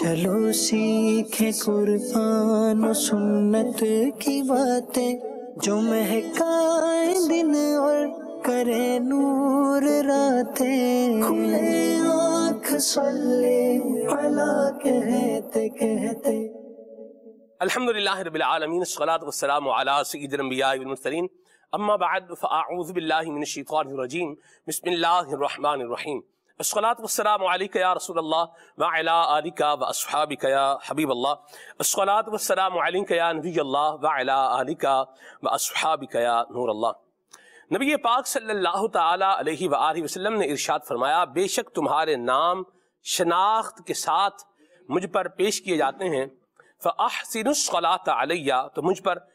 चलो सीखे कुरान सुन्नत की बातें जो महकाए दिन और करे नूर रातें खुले आँख सल्ले अला कहते कहते अल्हम्दुलिल्लाह रब्बिल आलमीन सलात वस्सलाम अला सय्यिदिल अंबिया वल मुरसलीन अम्मा बाद फअऊजु बिल्लाहि मिनश शैतानिर रजीम बिस्मिल्लाहिर रहमानिर रहीम असलात नबी पाक ने इर्शाद फरमाया बेशक तुम्हारे नाम शनाख्त के साथ मुझ पर पेश किए जाते हैं फ़ाहसिनसलात अलैया तो मुझ पर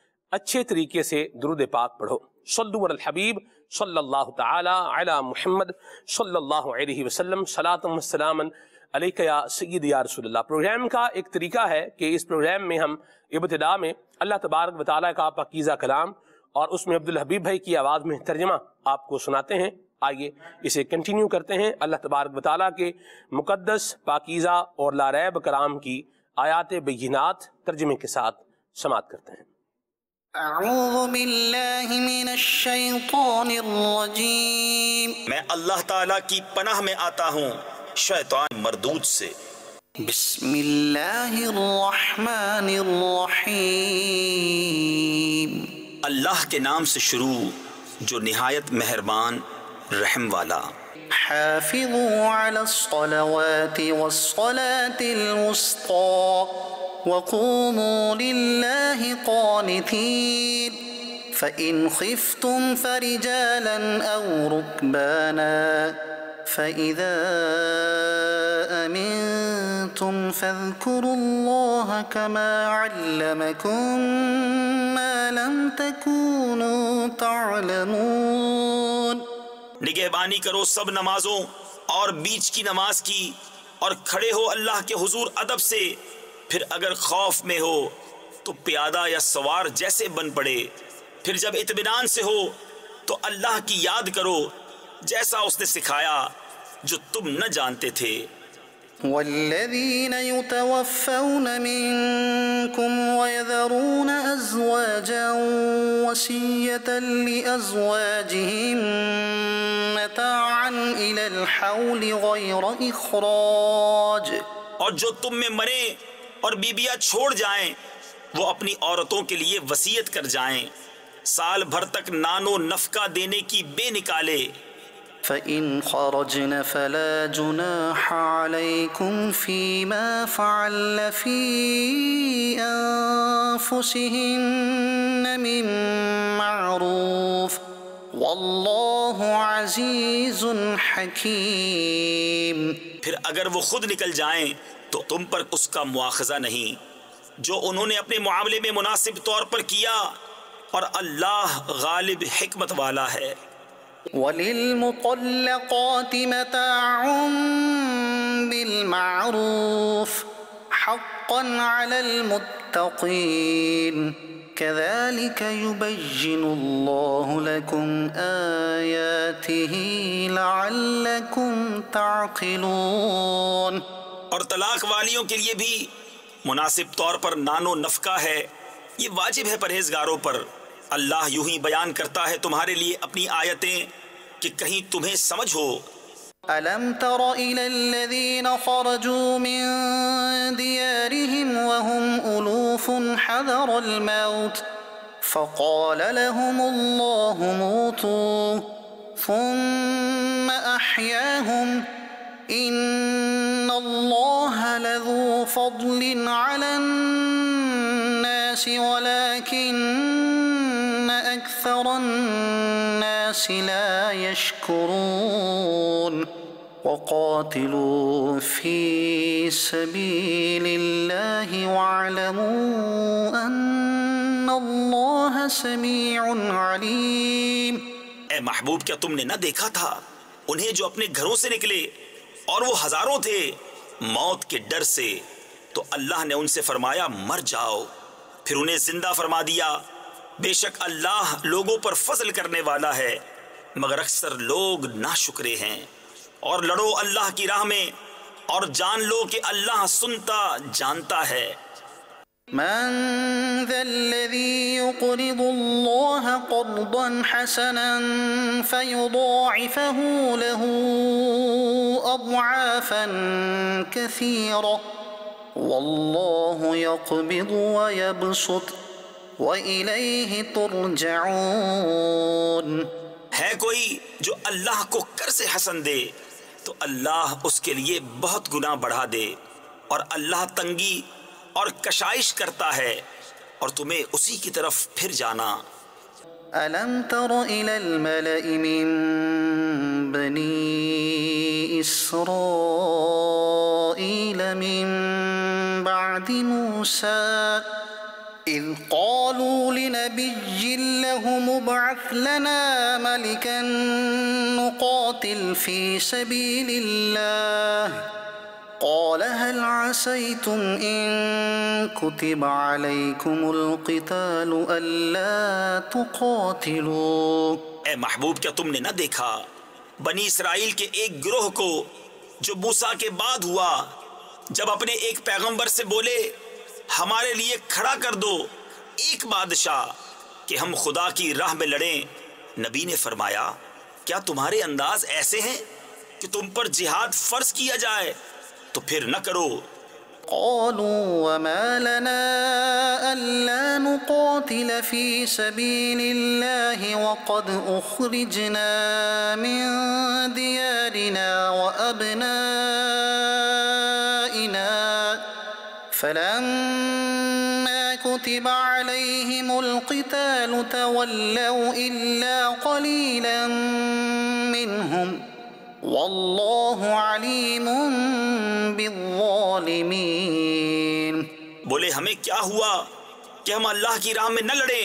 अच्छे तरीके से दुरुद पाक पढ़ो सल्लू हबीब सल्लल्लाहु ताला अला मुहम्मद सल्लल्लाहु अलैहि वसल्लम सलातम वसलामन अलैक या या रसूलुल्लाह प्रोग्राम का एक तरीका है कि इस प्रोग्राम में हम इब्तदा में अल्लाह तबारक तआला का पाकीज़ा कलाम और उसमें अब्दुल हबीब भाई की आवाज़ में तर्जमा आपको सुनाते हैं आइए इसे कंटिन्यू करते हैं अल्लाह तबारक वाली के मुकदस पाकीज़ा और लारैब कराम की आयात बिनात तर्जमे के साथ समाप्त करते हैं أعوذ بالله من الشيطان الرجيم मैं अल्लाह ताला की पनाह में आता हूँ शैतान मरदूद से بسم الله الرحمن الرحيم अल्लाह के नाम से शुरू जो निहायत मेहरबान रहम वाला حافظوا على الصلوات والصلاة الوسطى وقوموا لله قانتين فإن خفتم فرجالا أو ركبانا فإذا أمنتم فاذكروا الله كما علمكم ما لم تكونوا تعلمون निगहबानी کرو سب نمازوں اور بیچ کی نماز کی اور کھڑے ہو اللہ کے حضور अदब سے फिर अगर खौफ में हो तो प्यादा या सवार जैसे बन पड़े फिर जब इतमान से हो तो अल्लाह की याद करो जैसा उसने सिखाया जो तुम न जानते थे और जो तुम में मरे और बीबियां छोड़ जाएं वो अपनी औरतों के लिए वसीयत कर जाएं साल भर तक नानो नफका देने की बेनिकाले فَإِنْ خَرَجْنَ فَلَا جُنَاحَ عَلَيْكُمْ فِيمَا فَعَلْنَ فِي أَنفُسِهِنَّ मिन मअरूफ़ وَاللَّهُ عَزِيزٌ حَكِيمٌ फिर अगर वो खुद निकल जाएं तो तुम पर उसका मुआखजा नहीं जो उन्होंने अपने मामले में मुनासिब तौर पर किया और अल्लाह गालिब हमत वाला है كذلك يبين الله لكم آياته لعلكم تعقلون और तलाक वालियों के लिए भी मुनासिब तौर पर नानो नफका है ये वाजिब है परहेजगारों पर अल्लाह यू ही बयान करता है तुम्हारे लिए अपनी आयतें कि कहीं तुम्हें समझ हो ألم تر إلى الذين خرجوا من ديارهم وهم ألوف حذر الموت فقال لهم الله موتوا ثم أحياهم لذو فضل على الناس ولكن أكثر الناس لا يشكرون وقاتلوا في سبيل الله واعلموا أن الله سميع عليم اے محبوب کیا تم نے نہ دیکھا تھا انہیں جو اپنے گھروں سے نکلے اور وہ ہزاروں تھے मौत के डर से तो अल्लाह ने उनसे फरमाया मर जाओ फिर उन्हें जिंदा फरमा दिया बेशक अल्लाह लोगों पर फजल करने वाला है मगर अक्सर लोग ना शुक्रे हैं और लड़ो अल्लाह की राह में और जान लो कि अल्लाह सुनता जानता है من ذا الذي يقرض الله قرضا حسنا فيضاعفه له أضعافا كثيرة والله يقبض ويبسط وإليه ترجعون ہے کوئی جو اللہ کو کر سے حسن دے تو اللہ اس کے لیے بہت گناہ بڑھا دے اور اللہ تنگی और कशाइश करता है और तुम्हें उसी की तरफ फिर जाना ألم تر إلى الملأ من بني إسرائيل من بعد موسى إذ قالوا لنبي له مبعث لنا ملكا نقاتل في سبيل الله قال هل عسيتم إن كتب عليكم القتال ألا تقاتلوا ए महबूब क्या तुमने न देखा बनी इसराइल के एक ग्रोह को जो मूसा के बाद हुआ जब अपने एक पैगंबर से बोले हमारे लिए खड़ा कर दो एक बादशाह कि हम खुदा की राह में लड़ें नबी ने फरमाया क्या तुम्हारे अंदाज ऐसे हैं कि तुम पर जिहाद फर्ज किया जाए تو پھر نہ کرو قالوا وما لنا ألا نقاتل في سبيل الله وقد أخرجنا من ديارنا وأبنائنا فلما كتب عليهم القتال تولوا إلا قليلا منهم ۖ बोले हमें क्या हुआ कि हम अल्लाह की राह में न लड़े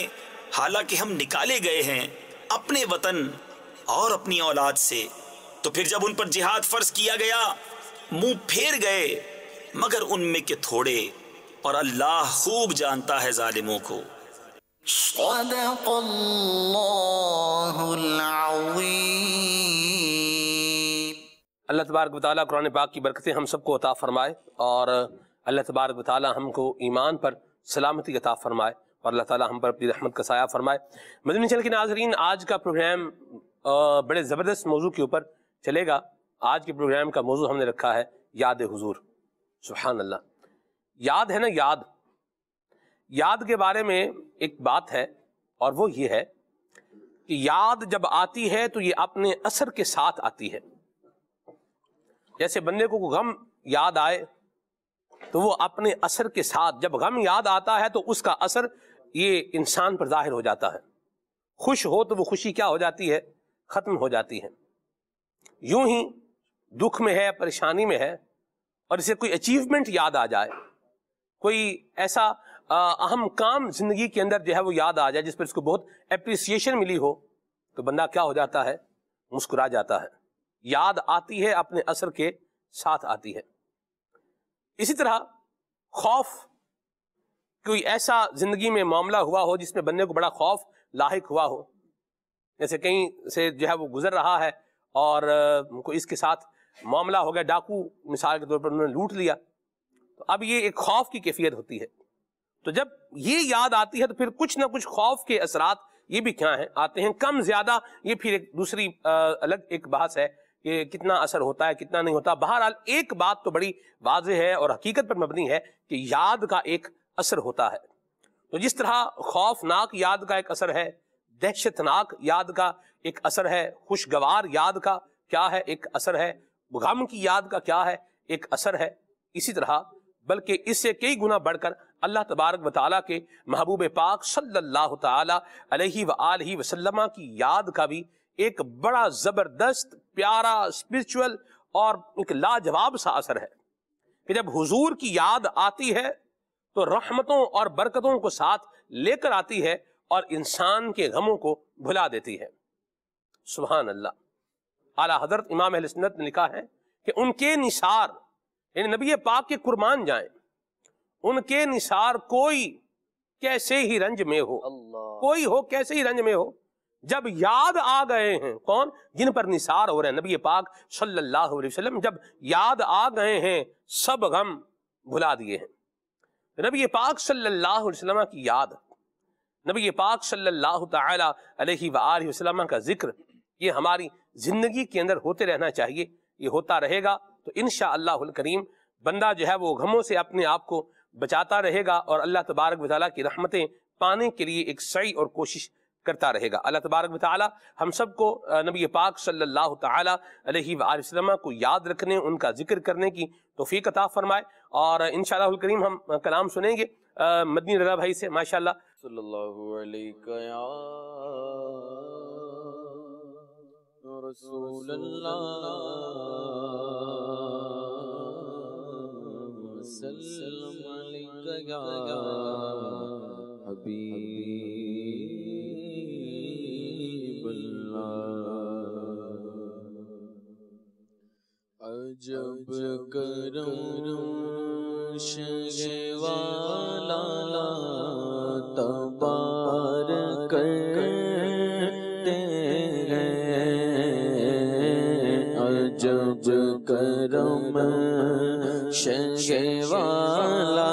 हालांकि हम निकाले गए हैं अपने वतन और अपनी औलाद से तो फिर जब उन पर जिहाद फर्ज किया गया मुंह फेर गए मगर उनमें के थोड़े और अल्लाह खूब जानता है जालिमों को صدق الله العظيم अल्लाह तबारक वाली कुरान पाक की बरकतें हम सबको अता फ़रमाए और अल्लाह तबारक वाली हमको ईमान पर सलामती अता फ़रमाए और अल्लाह ताली हम पर अपनी रहमत का साया फ़रमाए मदनी चल के नाजरीन आज का प्रोग्राम बड़े ज़बरदस्त मौजू के ऊपर चलेगा आज के प्रोग्राम का मौजू हमने रखा है याद हजूर सुबहान अल्लाह याद है ना याद याद के बारे में एक बात है और वो ये है कि याद जब आती है तो ये अपने असर के साथ आती है जैसे बंदे को गम याद आए तो वो अपने असर के साथ जब गम याद आता है तो उसका असर ये इंसान पर जाहिर हो जाता है खुश हो तो वो खुशी क्या हो जाती है ख़त्म हो जाती है यूं ही दुख में है परेशानी में है और इसे कोई अचीवमेंट याद आ जाए कोई ऐसा अहम काम जिंदगी के अंदर जो है वो याद आ जाए जिस पर इसको बहुत अप्रिसिएशन मिली हो तो बंदा क्या हो जाता है मुस्कुरा जाता है याद आती है अपने असर के साथ आती है इसी तरह खौफ कोई ऐसा जिंदगी में मामला हुआ हो जिसमें बंदे को बड़ा खौफ लाक हुआ हो जैसे कहीं से जो है वो गुजर रहा है और उनको इसके साथ मामला हो गया डाकू मिसाल के तौर पर उन्होंने लूट लिया तो अब ये एक खौफ की कैफियत होती है तो जब ये याद आती है तो फिर कुछ ना कुछ खौफ के असरात ये भी क्या हैं आते हैं कम ज्यादा ये फिर एक दूसरी अलग एक बहस है कि कितना असर होता है कितना नहीं होता बहरहाल एक बात तो बड़ी वाज है और हकीकत पर मबनी है कि याद का एक असर होता है तो जिस तरह खौफनाक याद का एक असर है दहशतनाक याद का एक असर है खुशगवार याद का क्या है एक असर है गम की याद का क्या है एक असर है इसी तरह बल्कि इससे कई गुना बढ़कर अल्लाह तबारक वाली के महबूब पाक सल्लल्लाहु अलैहि वसल्लम की याद का भी एक बड़ा जबरदस्त प्यारा स्पिरिचुअल और एक लाजवाब सा असर है कि जब हुजूर की याद आती है तो रहमतों और बरकतों को साथ लेकर आती है और इंसान के गमों को भुला देती है सुबहान अल्लाह आला हजरत इमाम सन्नत ने लिखा है कि उनके निसार यानी नबी पाक के कुर्बान जाए उनके निसार कोई कैसे ही रंज में हो कोई हो कैसे ही रंज में हो जब याद आ गए हैं कौन जिन पर निसार हो रहे हैं नबी पाक सल्लल्लाहु अलैहि वसल्लम जब याद आ गए हैं सब गम भुला दिए हैं नबी पाक सल्लल्लाहु अलैहि वसल्लम की याद नबी पाक सल्लल्लाहु अलैहि वसल्लम का जिक्र ये हमारी जिंदगी के अंदर होते रहना चाहिए ये होता रहेगा तो इन करीम बंदा जो है वो गमों से अपने आप को बचाता रहेगा और अल्लाह तबारक वाली की रहमतें पाने के लिए एक सही और कोशिश करता रहेगा अल्लाह तबारक मतलब हम सबको नबी पाक सल्लल्लाहु अलैहि वसल्लम को याद रखने उनका जिक्र करने की तोफ़ी कता फरमाए और इन करीम हम कलाम सुनेंगे मदनी रजा भाई से माशा रसूल सल्लम अलैका या हबीब जब करूं शिवाला तबार करते हैं अजब करम शिवाला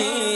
see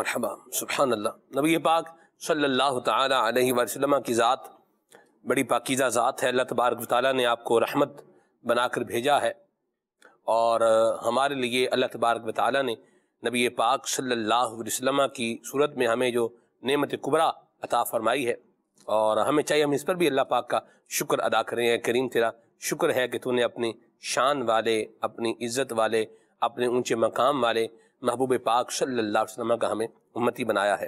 मरहबा सुबहान अल्ला नबी पाक सल्लल्लाहु अलैहि वसल्लम की ज़ात बड़ी पाकिज़ा ज़ात है अल्लाह तबारक ताली ने आपको रहमत बनाकर भेजा है और हमारे लिए अल्लाह तबारक ताली ने नबी पाक सल्लल्लाहु अलैहि वसल्लम की सूरत में हमें जो नेमत कुबरा अता फरमाई है और हमें चाहिए हम इस पर भी अल्लाह पाक का शुक्र अदा करें करीम तेरा शुक्र है कि तूने अपनी शान वाले अपनी इज़्ज़त वाले अपने ऊँचे मकाम वाले महबूब पाक सल्ला वसलम का हमें उम्मती बनाया है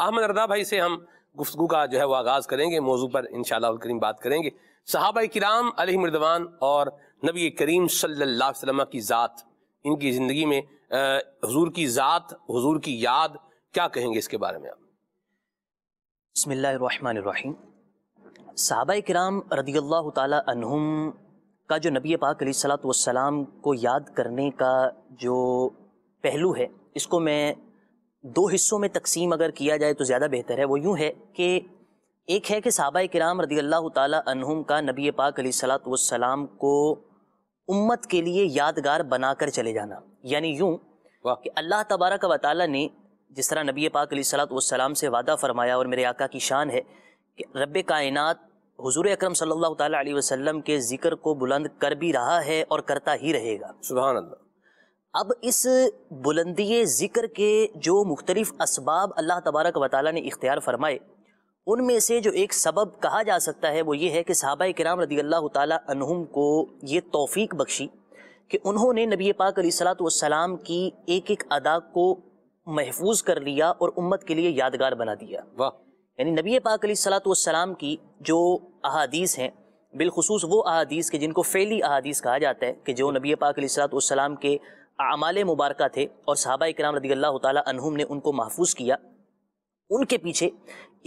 अहमद रदा भाई से हम गुफ्तु का जो है वो आगाज़ करेंगे मौजू पर इन करीम बात करेंगे साहब कराम मरदवान और नबी करीम सल्ला वसलम की ज़ात इनकी ज़िंदगी में हजूर की ज़ात हजूर की याद क्या कहेंगे इसके बारे में आप बसमीम कराम रदी अल्लाह तुम का जो नबी पाक सलाम को याद करने का जो पहलू है इसको मैं दो हिस्सों में तकसीम अगर किया जाए तो ज़्यादा बेहतर है वो यूँ है कि एक है कि सहाबा कराम रदी अल्लाह तहुम का नबी पाक सलाम को उम्मत के लिए यादगार बनाकर चले जाना यानी यूँ कि अल्लाह तबारक व ताली ने जिस तरह नबी पाक सलाम से वादा फरमाया और मेरे आका की शान है कि रब कायनत हजूर अक्रम सल्ला अलैहि के ज़िक्र को बुलंद कर भी रहा है और करता ही रहेगा सुबह अब इस बुलंदी ज़िक्र के जो मुख्तलिफ़ इसबाब अल्लाह तबारक वाली ने इख्तियार फरमाए उनमें से जो एक सबब कहा जा सकता है वो ये है कि सहाबा कराम रदी अल्लाह तुम को ये तोफ़ी बख्शी कि उन्होंने नबी पाक सलाम की एक एक अदा को महफूज कर लिया और उम्मत के लिए यादगार बना दिया वाह यानी नबी पाक सलाम की जो अहादीस हैं बिलखसूस वो अहादीस के जिनको फ़ैली अहादीस कहा जाता है कि जो नबी पाक सलाम के अमाल मुबारक थे और साहबा इक्राम रदी अल्लाह तहम ने उनको महफूज किया उनके पीछे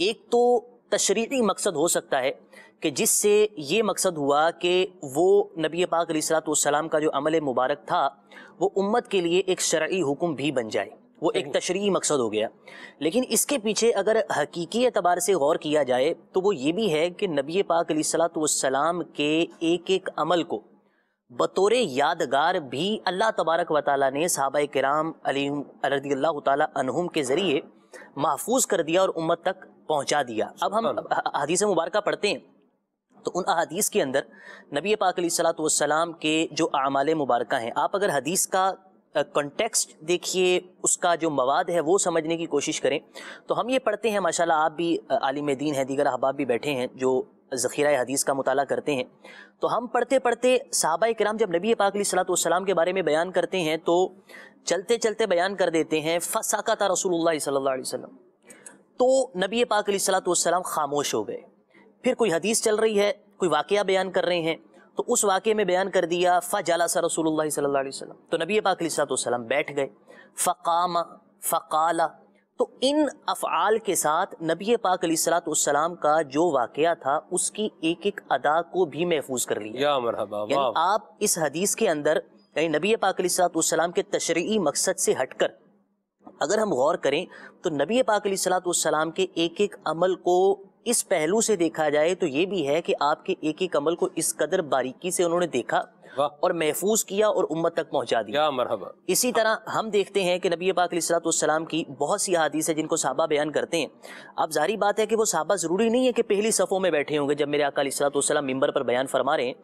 एक तो तशरी मकसद हो सकता है कि जिससे ये मकसद हुआ कि वो नबी पाक सलाम का जो अमल मुबारक था वो उम्मत के लिए एक शर्य हुक्म भी बन जाए वो एक तशरी मकसद हो गया लेकिन इसके पीछे अगर हकीकी एतबार से गौर किया जाए तो वो ये भी है कि नबी पाक सलाम के एक एक अमल को बतौर यादगार भी अल्लाह तबारक व ताली ने सहाबा कराम अली तहुम के ज़रिए महफूज कर दिया और उम्मत तक पहुँचा दिया अब हम हदीस मुबारक पढ़ते हैं तो उन अदीस के अंदर नबी पाक सलाम के जो आमाल मुबारक हैं आप अगर हदीस का कंटेक्स्ट देखिए उसका जो मवाद है वो समझने की कोशिश करें तो हम ये पढ़ते हैं माशाल्लाह आप भी आलिम दीन हैं दीगर अहबाब भी बैठे हैं जो ज़ख़ीरा हदीस का मताल करते हैं तो हम पढ़ते पढ़ते साहबा कराम जब नबी पाक सलाम के बारे में बयान करते हैं तो चलते चलते बयान कर देते हैं था रसूल सल्ला तो नबी पाक सलाम खामोश हो गए फिर कोई हदीस चल रही है कोई वाक़ बयान कर रहे हैं तो उस वाक़े में बयान कर दिया जला सा रसूल सल्ला वसम तो नबी पाक सलाम बैठ गए फ़कामा फ़ाला तो इन अफ़ाल के साथ नबी पाक सलाम का जो वाकया था उसकी एक एक अदा को भी महफूज कर लिया यानी आप इस हदीस के अंदर यानी नबी पाक सलाम के तशरी मकसद से हटकर अगर हम गौर करें तो नबी पाक सलाम के एक एक अमल को इस पहलू से देखा जाए तो ये भी है कि आपके एक एक अमल को इस कदर बारीकी से उन्होंने देखा और महफूज किया और उम्मत तक पहुंचा दिया मरहबा इसी तरह हम देखते हैं कि नबी पाक सलाम की बहुत सी अहादीस है जिनको साहबा बयान करते हैं अब जारी बात है कि वो साहबा ज़रूरी नहीं है कि पहली सफ़ों में बैठे होंगे जब मेरे अकालसलाम मंबर पर बयान फरमा रहे हैं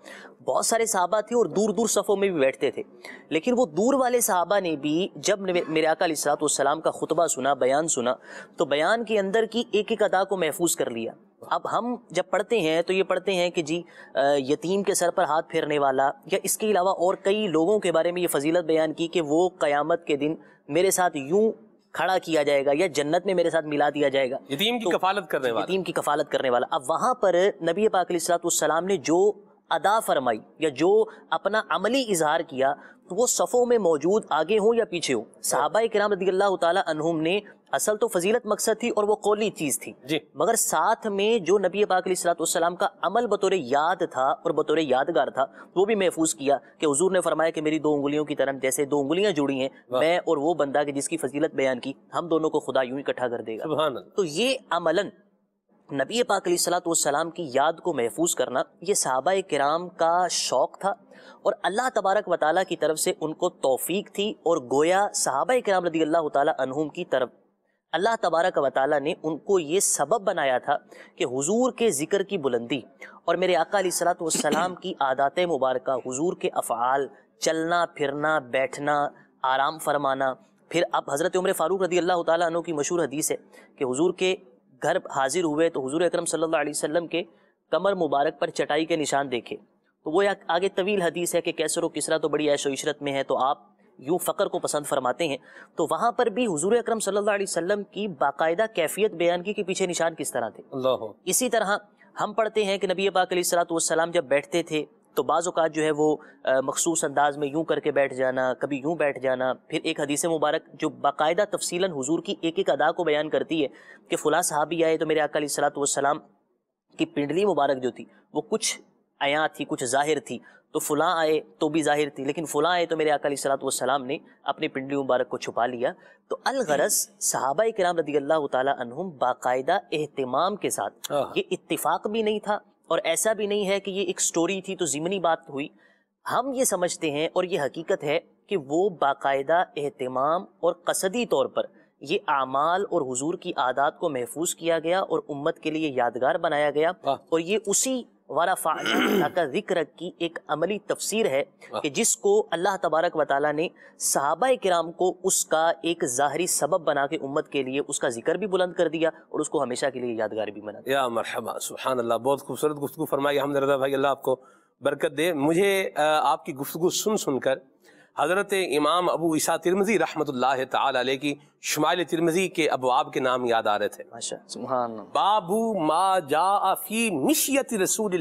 बहुत सारे साहबा थे और दूर दूर सफ़ों में भी बैठते थे लेकिन वो दूर वाले साहबा ने भी जब मेरे अकालसलाम का खुतबा सुना बयान सुना तो बयान के अंदर की एक एक अदा को महफूज कर लिया अब हम जब पढ़ते हैं तो ये पढ़ते हैं कि जी यतीम के सर पर हाथ फेरने वाला या इसके अलावा और कई लोगों के बारे में ये फजीलत बयान की कि वो क़यामत के दिन मेरे साथ यूं खड़ा किया जाएगा या जन्नत में मेरे साथ मिला दिया जाएगा यतीम की तो, कफालत करने वाला यतीम की कफालत करने वाला अब वहाँ पर नबी पाक ने जो अदा फरमाई या जो अपना अमली इजहार किया तो वो सफ़ों में मौजूद आगे हों या पीछे हों साहबा कराम रदी अल्लाह तुम ने असल तो फजीलत मकसद थी और वो कौली चीज़ थी जी मगर साथ में जो नबी पाकलाम का अमल बतौर याद था और बतौर यादगार था वो भी महफूज किया कि हजूर ने फरमाया कि मेरी दो उंगलियों की तरह जैसे दो उंगलियां जुड़ी हैं मैं और वो बंदा कि जिसकी फजीलत बयान की हम दोनों को खुदा यूं इकट्ठा कर देगा तो ये अमलन नबी पाक की याद को महफूज करना ये सहाबा कराम का शौक़ था और अल्लाह तबारक व ताली की तरफ से उनको तोफ़ी थी और गोया सहाबा कराम रदी अल्लाह तहुम की तरफ अल्लाह तबारक व ताली ने उनको ये सबब बनाया था कि हजूर के ज़िक्र की बुलंदी और मेरे आका की आदात मुबारक हज़ूर के अफ़ाल चलना फिरना बैठना आराम फरमाना फिर अब हज़रत उम्र फ़ारूक रदी अल्लाह तु की मशहूर हदीस है कि हज़ूर के घर हाजिर हुए तो हुजूर अकरम सल्लल्लाहु अलैहि वसल्लम के कमर मुबारक पर चटाई के निशान देखे तो वो आगे तवील हदीस है कि कैसर किसरा तो बड़ी ऐशो इशरत में है तो आप यूँ फ़कर को पसंद फरमाते हैं तो वहाँ पर भी हुजूर अकरम सल्लल्लाहु अलैहि वसल्लम की बाकायदा कैफियत बयान की कि पीछे निशान किस तरह थे इसी तरह हम पढ़ते हैं कि नबी पाक वसलाम जब बैठते थे तो बाज़ात जो है वो मखसूस अंदाज में यूँ करके बैठ जाना कभी यूँ बैठ जाना फिर एक हदीस मुबारक जो बाकायदा तफसीला हजूर की एक एक अदा को बयान करती है कि फ़ुला साहबी आए तो मेरे अकाली सलात वसलाम की पिंडली मुबारक जो थी वो कुछ आया थी कुछ जाहिर थी तो फुला आए तो भी जाहिर थी लेकिन फुला आए तो मेरे अकाली सलात वसलाम ने अपनी पिंडली मुबारक को छुपा लिया तो अलगरस सहाबा कराम रदी अल्लाह तुम बाकायदा अहतमाम के साथ ये इतफ़ाक़ भी नहीं था और ऐसा भी नहीं है कि ये एक स्टोरी थी तो ज़िमनी बात हुई हम ये समझते हैं और ये हकीकत है कि वो बाकायदा अहतमाम और कसदी तौर पर ये आमाल और हुजूर की आदात को महफूज किया गया और उम्मत के लिए यादगार बनाया गया हाँ। और ये उसी वरफ़ा का जिक्र की एक अमली तफसीर है कि जिसको अल्लाह तबारक वाल ने सहाबा कराम को उसका एक ज़ाहरी सबब बना के उम्मत के लिए उसका जिक्र भी बुलंद कर दिया और उसको हमेशा के लिए यादगार भी बना दिया मरहबा सुबहान अल्लाह बहुत खूबसूरत गुफ्तु फरमाई हम रजा भाई अल्लाह आपको बरकत दे मुझे आपकी गुफ्तु सुन सुनकर हज़रत इमाम अबू ईसा तिरमज़ी रहमत ताल की शुमाल तिरमज़ी के अबवाब के नाम याद आ रहे थे बाबू मा जाफी रसूल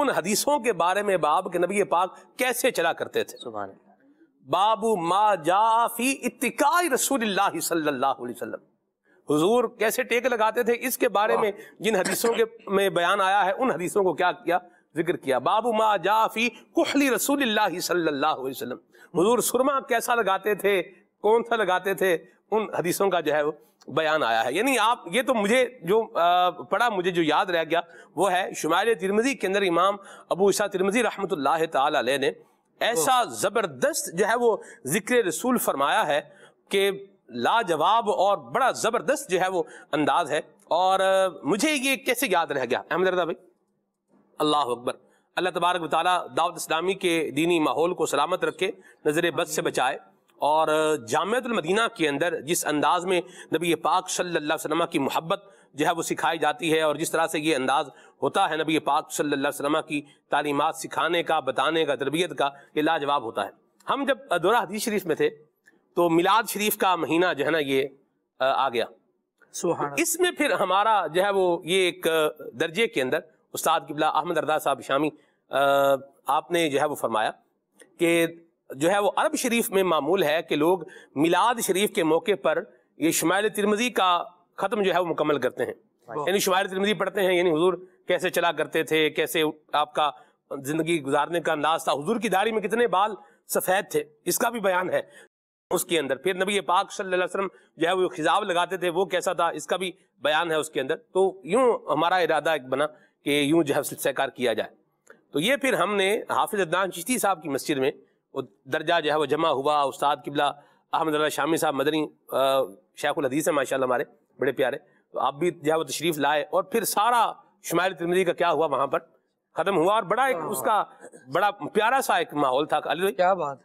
उन हदीसों के बारे में बाब के नबी पाक कैसे चला करते थे बाबू मा जाफी इतिकाय रसूल सल्लाम अलैहि हुजूर कैसे टेक लगाते थे इसके बारे में जिन हदीसों के में बयान आया है उन हदीसों को क्या किया जिक्र किया बाबू मा जाफी कुहली रसूल सुरमा कैसा लगाते थे कौन सा लगाते थे उन हदीसों का जो है वो बयान आया है यानी आप ये तो मुझे जो पढ़ा मुझे जो याद रह गया वो है शुमार तिरमजी के अंदर इमाम अबू ईसा तिरमजी रहमत ला ने ऐसा ज़बरदस्त जो है वो जिक्र रसूल फरमाया है कि लाजवाब और बड़ा ज़बरदस्त जो है वो अंदाज है और मुझे ये कैसे याद रह गया अहमद रजा भाई अल्लाह अकबर अल्लाह तबारक वाली दावत इस्लामी के दीनी माहौल को सलामत रखे नज़र बद से बचाए और जामतमदीना के अंदर जिस अंदाज में नबी पाक सल्ला वसम की मोहब्बत जो है वो सिखाई जाती है और जिस तरह से ये अंदाज होता है नबी पाक सल्ला वसम की तालीमत सिखाने का बताने का तरबियत का ये लाजवाब होता है हम जब दौरा हदीश शरीफ में थे तो मिलाद शरीफ का महीना जो है ना ये आ गया इसमें फिर हमारा जो है वो ये एक दर्जे के अंदर उस्ताद किबला अहमद अरदा साहब शामी आपने जो है वो फरमाया कि जो है वो अरब शरीफ में मामूल है कि लोग मिलाद शरीफ के मौके पर ये शुमाल तिरमजी का ख़त्म जो है वो मुकम्मल करते हैं यानी शुमाल तिरमजी पढ़ते हैं यानी हजूर कैसे चला करते थे कैसे आपका ज़िंदगी गुजारने का अंदाज था हजूर की दाढ़ी में कितने बाल सफ़ेद थे इसका भी बयान है उसके अंदर फिर नबी पाक सल्लम जो है वो खिजाब लगाते थे वो कैसा था इसका भी बयान है उसके अंदर तो यूं हमारा इरादा एक बना कि यूं जो है साकार किया जाए तो ये फिर हमने हाफिज़ अदनान चिश्ती साहब की मस्जिद में वो दर्जा जो है वो जमा हुआ उस्ताद किबला अहमद शामी साहब मदनी शेखुल हदीस है माशा हमारे बड़े प्यारे तो आप भी जो है वो तशरीफ़ लाए और फिर सारा शुमारी तिरमदी का क्या हुआ वहाँ पर ख़त्म हुआ और बड़ा एक हाँ। उसका बड़ा प्यारा सा एक माहौल था क्या बात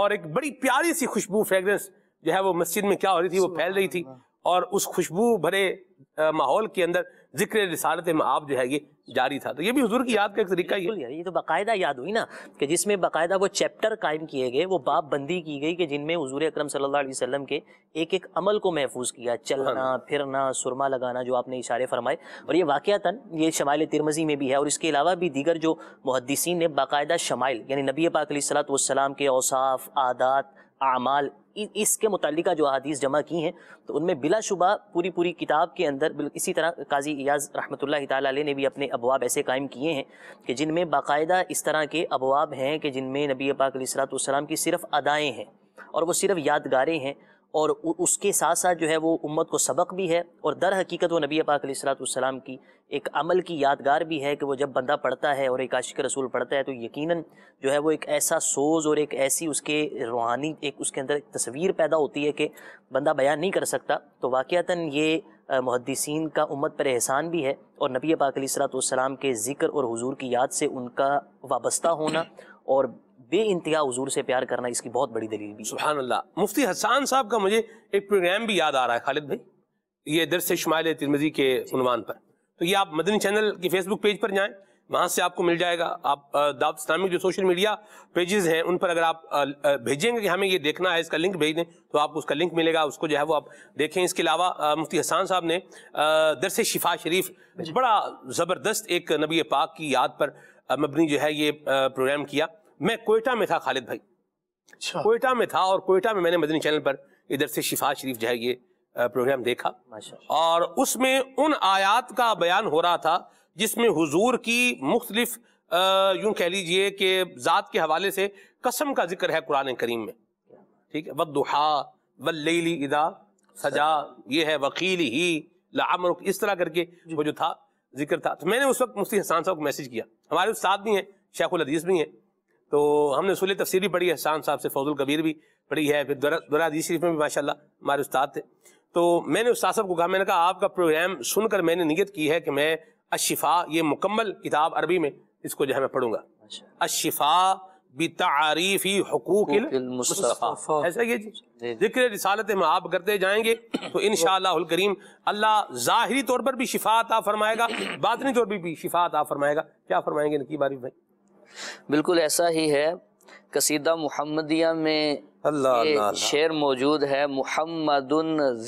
और एक बड़ी प्यारी सी खुशबू फ्रेगरेंस जो है वो मस्जिद में क्या हो रही थी वो फैल रही थी और उस खुशबू भरे माहौल के अंदर जिक्र में आप जो है ये जारी था तो ये भी हजूर की याद का एक तरीका ही है ये तो बाकायदा याद हुई ना कि जिसमें बाकायदा वो चैप्टर कायम किए गए वो बाप बंदी की गई कि जिनमें हजूर अक्रम सल्लाम के एक एक अमल को महफूज किया चलना हाँ। फिरना सुरमा लगाना जो आपने इशारे फरमाए और ये वाक़ता ये शमाइल तिरमजी में भी है और इसके अलावा भी दीगर जो मुहदसिन ने बाकायदा शमाइल यानी नबी पाक सलात के औसाफ आदात आमाल इसके मुतलिका जो अदीस जमा की हैं तो उनमें बिलाशुबा पूरी पूरी किताब के अंदर इसी तरह काजी इयाज रहमत ला ने भी अपने अबवाब ऐसे कायम किए हैं कि जिनमें बाकायदा इस तरह के अबवाब हैं कि जिनमें नबी पाक की सिर्फ अदाएँ हैं और वो सिर्फ यादगारें हैं और उसके साथ साथ जो है वो उम्मत को सबक भी है और दर हकीकत वो नबी पाक सलाम की एक अमल की यादगार भी है कि वो जब बंदा पढ़ता है और एक आशिक रसूल पढ़ता है तो यकीनन जो है वो एक ऐसा सोज और एक ऐसी उसके रूहानी एक उसके अंदर एक तस्वीर पैदा होती है कि बंदा बयान नहीं कर सकता तो वाक़ता ये मुहदसिन का उम्मत पर एहसान भी है और नबी पाक सलाम के ज़िक्र और हजूर की याद से उनका वाबस्ता होना और बे इंतहा हजूर से प्यार करना इसकी बहुत बड़ी दलील भी सुबह अल्लाह मुफ्ती हसान साहब का मुझे एक प्रोग्राम भी याद आ रहा है खालिद भाई ये दरस शुमाल तिरमजी के उनवान पर तो ये आप मदनी चैनल के फेसबुक पेज पर जाएँ वहाँ से आपको मिल जाएगा आप दावत इस्लामिक जो सोशल मीडिया पेजेस हैं उन पर अगर आप भेजेंगे कि हमें ये देखना है इसका लिंक भेज दें तो आपको उसका लिंक मिलेगा उसको जो है वो आप देखें इसके अलावा मुफ्ती हसान साहब ने दरस शिफा शरीफ बड़ा ज़बरदस्त एक नबी पाक की याद पर मबनी जो है ये प्रोग्राम किया मैं कोयटा में था खालिद भाई अच्छा। कोयटा में था और कोयटा में मैंने मदनी चैनल पर इधर से शिफा शरीफ जो है ये प्रोग्राम देखा और उसमें उन आयात का बयान हो रहा था जिसमें हुजूर की मुख्तलिफ यूं कह लीजिए कि ज़ात के हवाले से कसम का जिक्र है कुरान करीम में ठीक है वदुहा वल्लैली इदा सजा ये है वकील ही लामरुक इस तरह करके वो जो था जिक्र था तो मैंने उस वक्त मुफ्ती हसान साहब को मैसेज किया हमारे उस्ताद भी हैं शेखुल हदीस भी हैं तो हमने तफसीर भी पढ़ी है शान साहब से फौजुल कबीर भी पढ़ी है फिर दुरादी शरीफ में भी माशा हमारे उस्ताद थे तो मैंने उस्ताद साहब को कहा मैंने कहा आपका प्रोग्राम सुनकर मैंने नीयत की है कि मैं अशिफा ये मुकम्मल किताब अरबी में इसको जो है मैं पढ़ूंगा अशिफा ये जिक्र रिसालत में आप करते जाएंगे तो इन करीम अल्लाह ज़ाहरी तौर पर भी शिफा अता फरमाएगा बातनी तौर पर भी शिफा अता फरमाएगा क्या फरमाएंगे नकीब आरिफ भाई बिल्कुल ऐसा ही है कसीदा मुहमदिया में अल्लाह शेर मौजूद है मुहमद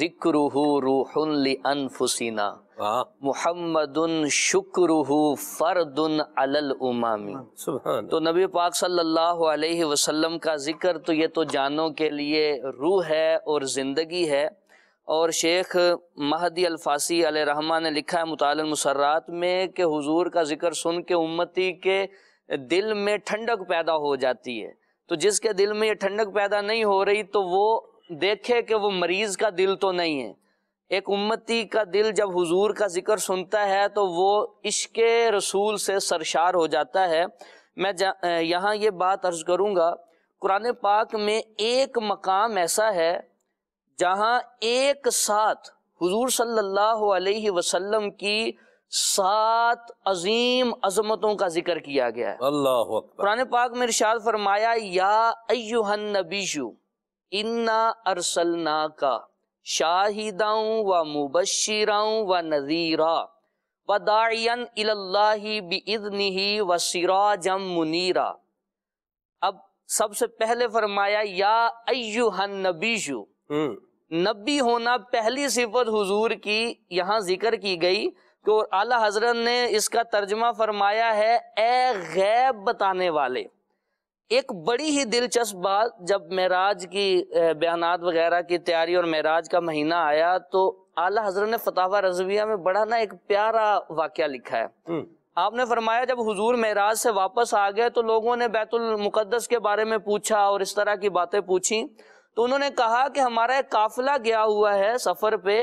जिक्रुहु रूहुन लि अनफुसिना अलल उमामी हाँ, तो नबी पाक सल्लल्लाहु अलैहि वसल्लम का जिक्र तो ये तो जानों के लिए रूह है और ज़िंदगी है और शेख महदी अल्फासी अलरहमा ने लिखा है मुतालमसरात में कि हुजूर का जिक्र सुन के उम्मती के दिल में ठंडक पैदा हो जाती है तो जिसके दिल में ये ठंडक पैदा नहीं हो रही तो वो देखे कि वो मरीज का दिल तो नहीं है एक उम्मती का दिल जब हुजूर का जिक्र सुनता है तो वो इश्क रसूल से सरशार हो जाता है मैं यहाँ ये बात अर्ज करूँगा कुरान पाक में एक मकाम ऐसा है जहाँ एक साथ हुजूर सल्लल्लाहु अलैहि वसल्लम की सात अजीम अजमतों का जिक्र किया गया है अल्लाह कुरान पाक में इरशाद फरमाया या अयुहन नबीशु इन्ना अरसलना का शाहिदाऊँ व मुबशराऊँ व नज़ीरा व दायन इलाही बदनी व सिराजम मुनीरा अब सबसे पहले फरमाया या अयुहन नबीशु हम्म। नबी होना पहली सिफत हुजूर की यहाँ जिक्र की गई को आला हजरत ने इसका तर्जमा फरमाया है ए गैब बताने वाले एक बड़ी ही दिलचस्प बात जब महराज की बयानात वगैरह की तैयारी और महराज का महीना आया तो आला हजरत ने फतावा रजविया में बड़ा ना एक प्यारा वाक्य लिखा है हम्म। आपने फरमाया जब हुजूर महराज से वापस आ गए तो लोगों ने बैतुल मुकद्दस के बारे में पूछा और इस तरह की बातें पूछी तो उन्होंने कहा कि हमारा एक काफिला गया हुआ है सफर पे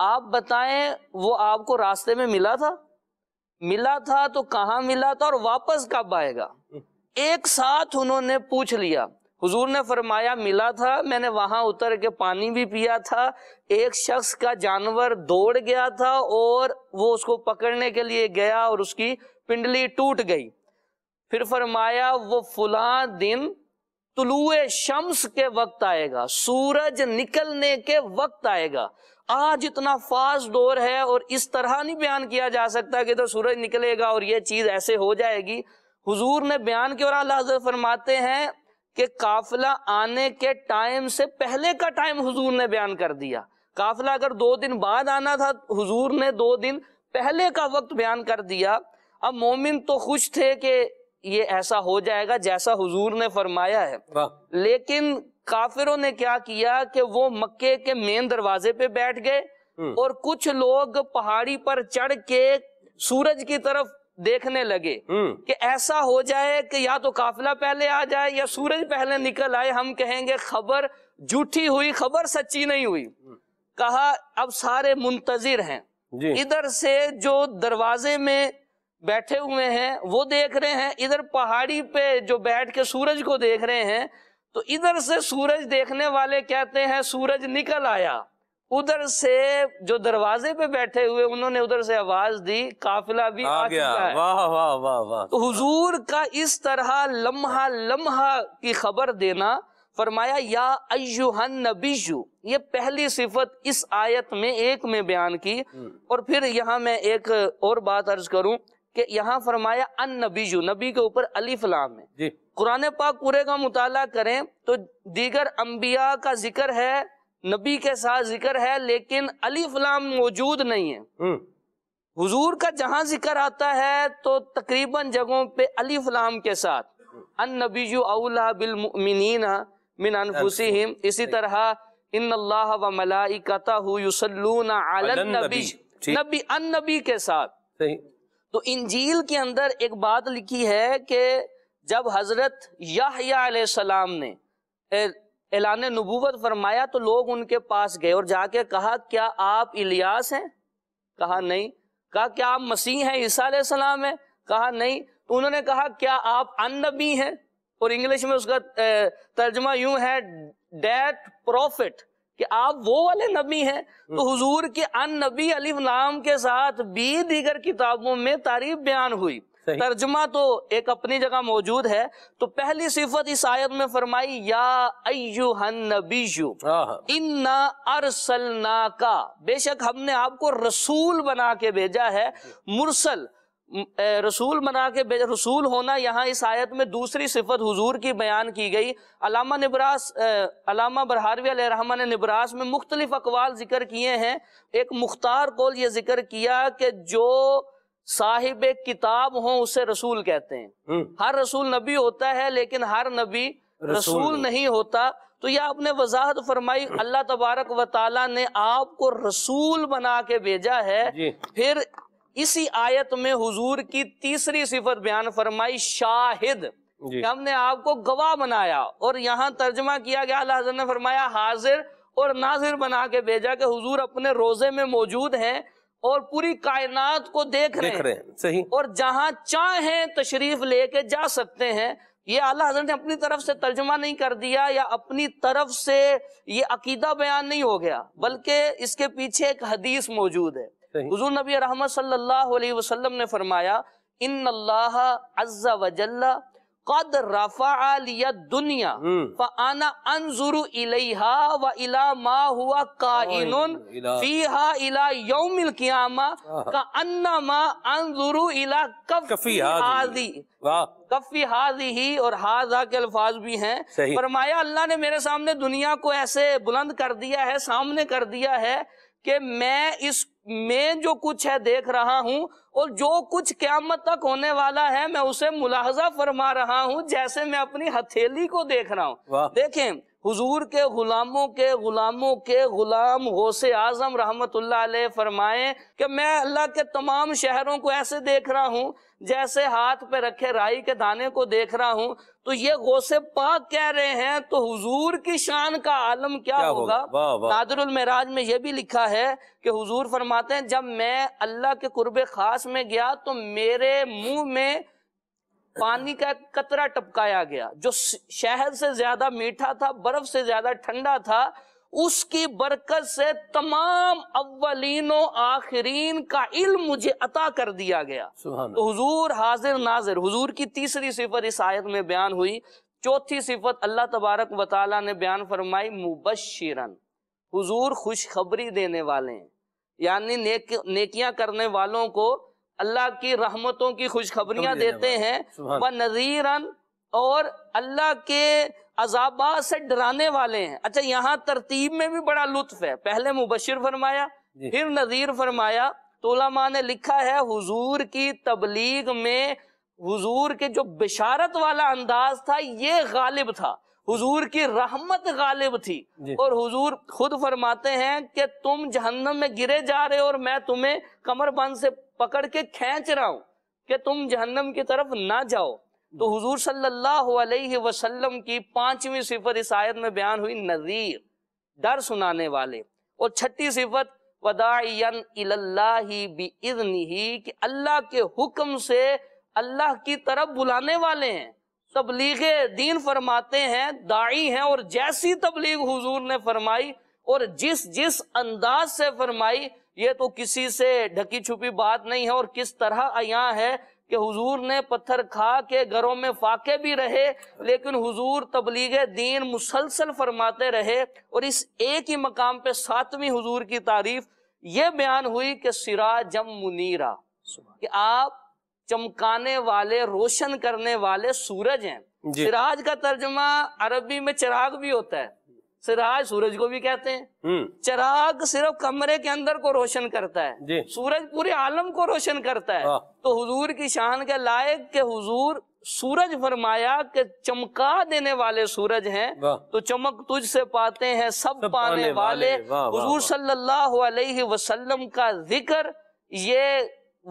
आप बताएं वो आपको रास्ते में मिला था मिला था तो कहाँ मिला था और वापस कब आएगा एक साथ उन्होंने पूछ लिया हुजूर ने फरमाया मिला था मैंने वहां उतर के पानी भी पिया था एक शख्स का जानवर दौड़ गया था और वो उसको पकड़ने के लिए गया और उसकी पिंडली टूट गई फिर फरमाया वो फुला दिन तुलुए शम्स के वक्त आएगा सूरज निकलने के वक्त आएगा आज इतना फास्ट दौर है और इस तरह नहीं बयान किया जा सकता कि तो सूरज निकलेगा और ये चीज ऐसे हो जाएगी हुजूर ने बयान के और अल्लाह फरमाते हैं कि काफिला आने के टाइम से पहले का टाइम हुजूर ने बयान कर दिया काफिला अगर दो दिन बाद आना था हुजूर ने दो दिन पहले का वक्त बयान कर दिया अब मोमिन तो खुश थे कि ये ऐसा हो जाएगा जैसा हुजूर ने फरमाया है लेकिन काफिरों ने क्या किया कि वो मक्के के मेन दरवाजे पे बैठ गए हम्म। और कुछ लोग पहाड़ी पर चढ़ के सूरज की तरफ देखने लगे हम्म। कि ऐसा हो जाए कि या तो काफिला पहले आ जाए या सूरज पहले निकल आए हम कहेंगे खबर झूठी हुई खबर सच्ची नहीं हुई हम्म। कहा अब सारे मुंतजिर हैं इधर से जो दरवाजे में बैठे हुए हैं वो देख रहे हैं इधर पहाड़ी पे जो बैठ के सूरज को देख रहे हैं तो इधर से सूरज देखने वाले कहते हैं सूरज निकल आया उधर से जो दरवाजे पे बैठे हुए उन्होंने उधर से आवाज दी काफिला भी आ, गया वाह वाह वाह वाह तो हुजूर का इस तरह लम्हा लम्हा की खबर देना फरमाया या अयुहन नबीजू ये पहली सिफत इस आयत में एक में बयान की हम्म। और फिर यहाँ मैं एक और बात अर्ज करूं कि यहाँ फरमाया अन नबीजू नबी के ऊपर अलीफलाम है जी कुरान पाक पूरे का मुताल करें तो दीगर अम्बिया का जिक्र है नबी के साथ जिक्र है लेकिन अली फलाम मौजूद नहीं है हम्म। हुजूर का जहां जिक्र आता है तो तकरीबन जगहों पे अली फलाम के साथ अन नबी अला बिलमिन मिन अनफुसिहिम इसी तरह इन अल्लाह व मलाइकता युसल्लूना नबी नबी अन नबी के साथ तो इंजील के अंदर एक बात लिखी है कि जब हजरत यासलाम ने एलान नबूवत फरमाया तो लोग उनके पास गए और जाके कहा क्या आप इलियास हैं कहा नहीं कहा क्या आप मसीह हैं ईसा सलाम है कहा नहीं तो उन्होंने कहा क्या आप अनबी हैं और इंग्लिश में उसका तर्जमा यूं है डेट प्रॉफिट कि आप वो वाले नबी हैं तो हम्म। हुजूर के अन नबी अलीफ नाम के साथ भी दीगर किताबों में तारीफ बयान हुई तर्जमा तो एक अपनी जगह मौजूद है तो पहली सिफत इस आयत में फरमाई या अयुहनबीजू हाँ, हाँ। इन्ना अरसलना का बेशक हमने आपको रसूल बना के भेजा है मुरसल रसूल बना के रसूल होना यहाँ इस आयत में दूसरी सिफत हुजूर की बयान की गई अलामा निबरास अलामा बरहारवी रहमान ने निबरास में मुख्तलिफ अकवाल जिक्र किए हैं एक मुख्तार कौल ये जिक्र किया कि जो साहिब किताब हो उसे रसूल कहते हैं हम्म। हर रसूल नबी होता है लेकिन हर नबी रसूल, रसूल नहीं होता तो यह आपने वजाहत फरमाई हम्म। अल्लाह तबारक व ने आपको रसूल बना के भेजा है फिर इसी आयत में हुजूर की तीसरी सिफत बयान फरमाई शाहिद हमने आपको गवाह बनाया और यहाँ तर्जमा किया गया अल्लाह ने फरमाया हाजिर और नाजिर बना के भेजा कि हुजूर अपने रोजे में मौजूद हैं और पूरी कायनात को देख, देख रहे हैं सही और जहां चाहे तशरीफ लेके जा सकते हैं ये आला हजरत ने अपनी तरफ से तर्जमा नहीं कर दिया या अपनी तरफ से ये अकीदा बयान नहीं हो गया बल्कि इसके पीछे एक हदीस मौजूद है हजूर नबी रहमत सल्लल्लाहु अलैहि वसल्लम ने फरमाया इन अल्लाह अज्जा वजल्ला कद रफा लिया दुनिया आना अनजुरु इलेहा व इला मा हुआ काइन फीहा इला यौमिल कियामा का अन्ना मा अनजुरु इला कफी हाजी कफी हाजी ही और हाजा के अल्फाज भी हैं फरमाया अल्लाह ने मेरे सामने दुनिया को ऐसे बुलंद कर दिया है सामने कर दिया है कि मैं इस मैं जो कुछ है देख रहा हूं और जो कुछ क्यामत तक होने वाला है मैं उसे मुलाहजा फरमा रहा हूं जैसे मैं अपनी हथेली को देख रहा हूं देखें हुजूर के गुलामों के गुलामों के गुलाम गौसे आजम रहमत फरमाए कि मैं अल्लाह के तमाम शहरों को ऐसे देख रहा हूँ जैसे हाथ पे रखे राई के दाने को देख रहा हूं तो ये गोसे पाक कह रहे हैं तो हुजूर की शान का आलम क्या, क्या होगा नादरुल महराज में यह भी लिखा है कि हुजूर फरमाते हैं जब मैं अल्लाह के कुर्ब खास में गया तो मेरे मुंह में पानी का कतरा टपकाया गया जो शहद से ज्यादा मीठा था बर्फ से ज्यादा ठंडा था उसकी बरकत से तमाम अवलिन आखरीन का इल्म मुझे अता कर दिया गया तो हुजूर हाजिर नाजिर हुजूर की तीसरी सिफत इस आयत में बयान हुई चौथी सिफत अल्लाह तबारक वाली ने बयान फरमाई मुबशरन हुजूर खुशखबरी देने वाले यानी नेक, नेकियां करने वालों को अल्लाह की रहमतों की खुशखबरियां देते हैं व नजीरन और अल्लाह के अजाबा से डराने वाले हैं अच्छा यहाँ तरतीब में भी बड़ा लुत्फ है पहले मुबशर फरमाया फिर नजीर फरमाया तो ने लिखा है हुजूर की तबलीग में हुजूर के जो बिशारत वाला अंदाज था ये गालिब था हुजूर की रहमत गालिब थी और हुजूर खुद फरमाते हैं कि तुम जहन्नम में गिरे जा रहे हो और मैं तुम्हें कमरबंद से पकड़ के खेच रहा हूं कि तुम जहन्नम की तरफ ना जाओ तो हुजूर सल्लल्लाहु अलैहि वसल्लम की पांचवी सिफत इस आयत में बयान हुई नजीर डर सुनाने वाले और छठी सिफत वदायन कि अल्लाह के हुक्म से अल्लाह की तरफ बुलाने वाले हैं तबलीग दीन फरमाते हैं दाई हैं और जैसी तबलीग हुजूर ने फरमाई और जिस जिस अंदाज से फरमाई ये तो किसी से ढकी छुपी बात नहीं है और किस तरह अया है कि हुजूर ने पत्थर खा के घरों में फाके भी रहे लेकिन हुजूर तबलीग दीन मुसलसल फरमाते रहे और इस एक ही मकाम पे सातवीं हुजूर की तारीफ ये बयान हुई कि सिरा जम मुनीरा कि आप चमकाने वाले रोशन करने वाले सूरज हैं सिराज का तर्जमा अरबी में चिराग भी होता है सिराज सूरज को भी कहते हैं हम्म। चिराग सिर्फ कमरे के अंदर को रोशन करता है सूरज पूरे आलम को रोशन करता है हाँ। तो हुजूर की शान के लायक के हुजूर सूरज फरमाया के चमका देने वाले सूरज हैं तो चमक तुझ से पाते हैं सब, सब पाने वाले हुजूर सल्लल्लाहु अलैहि वसल्लम का जिक्र ये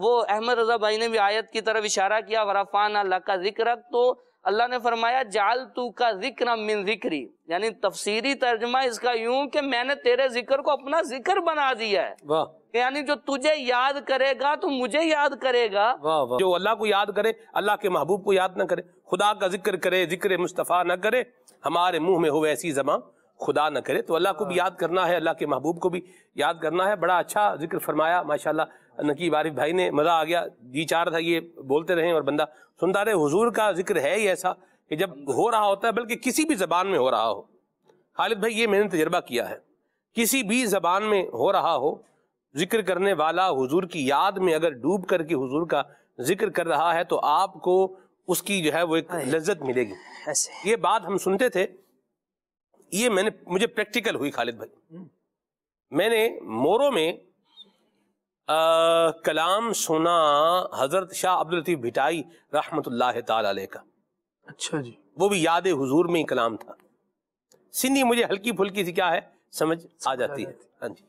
वो अहमद रजा भाई ने भी आयत की तरफ इशारा किया वराफान अल्लाह का जिक्र तो अल्लाह ने फरमाया जाल तू का जिक्र मिन जिक्री यानी तफसीरी तर्जमा इसका यूं कि मैंने तेरे जिक्र को अपना जिक्र बना दिया है यानी जो तुझे याद करेगा तो मुझे याद करेगा वाह वा। जो अल्लाह को याद करे अल्लाह के महबूब को याद ना करे खुदा का जिक्र करे जिक्र मुस्तफ़ा ना करे हमारे मुंह में हो ऐसी जमा खुदा ना करे तो अल्लाह को भी हाँ। याद करना है अल्लाह के महबूब को भी याद करना है बड़ा अच्छा जिक्र फरमाया माशाल्लाह नकीब आरिफ भाई ने मज़ा आ गया जी चार था ये बोलते रहे और बंदा सुनता रहे हुजूर का जिक्र है ही ऐसा कि जब हो रहा होता है बल्कि किसी भी ज़बान में हो रहा हो खालिद भाई ये मैंने तजर्बा किया है किसी भी ज़बान में हो रहा हो जिक्र करने वाला हुजूर की याद में अगर डूब करके हुजूर का जिक्र कर रहा है तो आपको उसकी जो है वो एक लज्जत मिलेगी ये बात हम सुनते थे ये मैंने मुझे प्रैक्टिकल हुई खालिद भाई हम्म। मैंने मोरों में आ, कलाम सुना हजरत शाह अब्दुल लतीफ भिटाई रहमत का अच्छा जी वो भी याद हुजूर में ही कलाम था सिंधी मुझे हल्की फुल्की सी क्या है समझ आ जाती है हाँ जी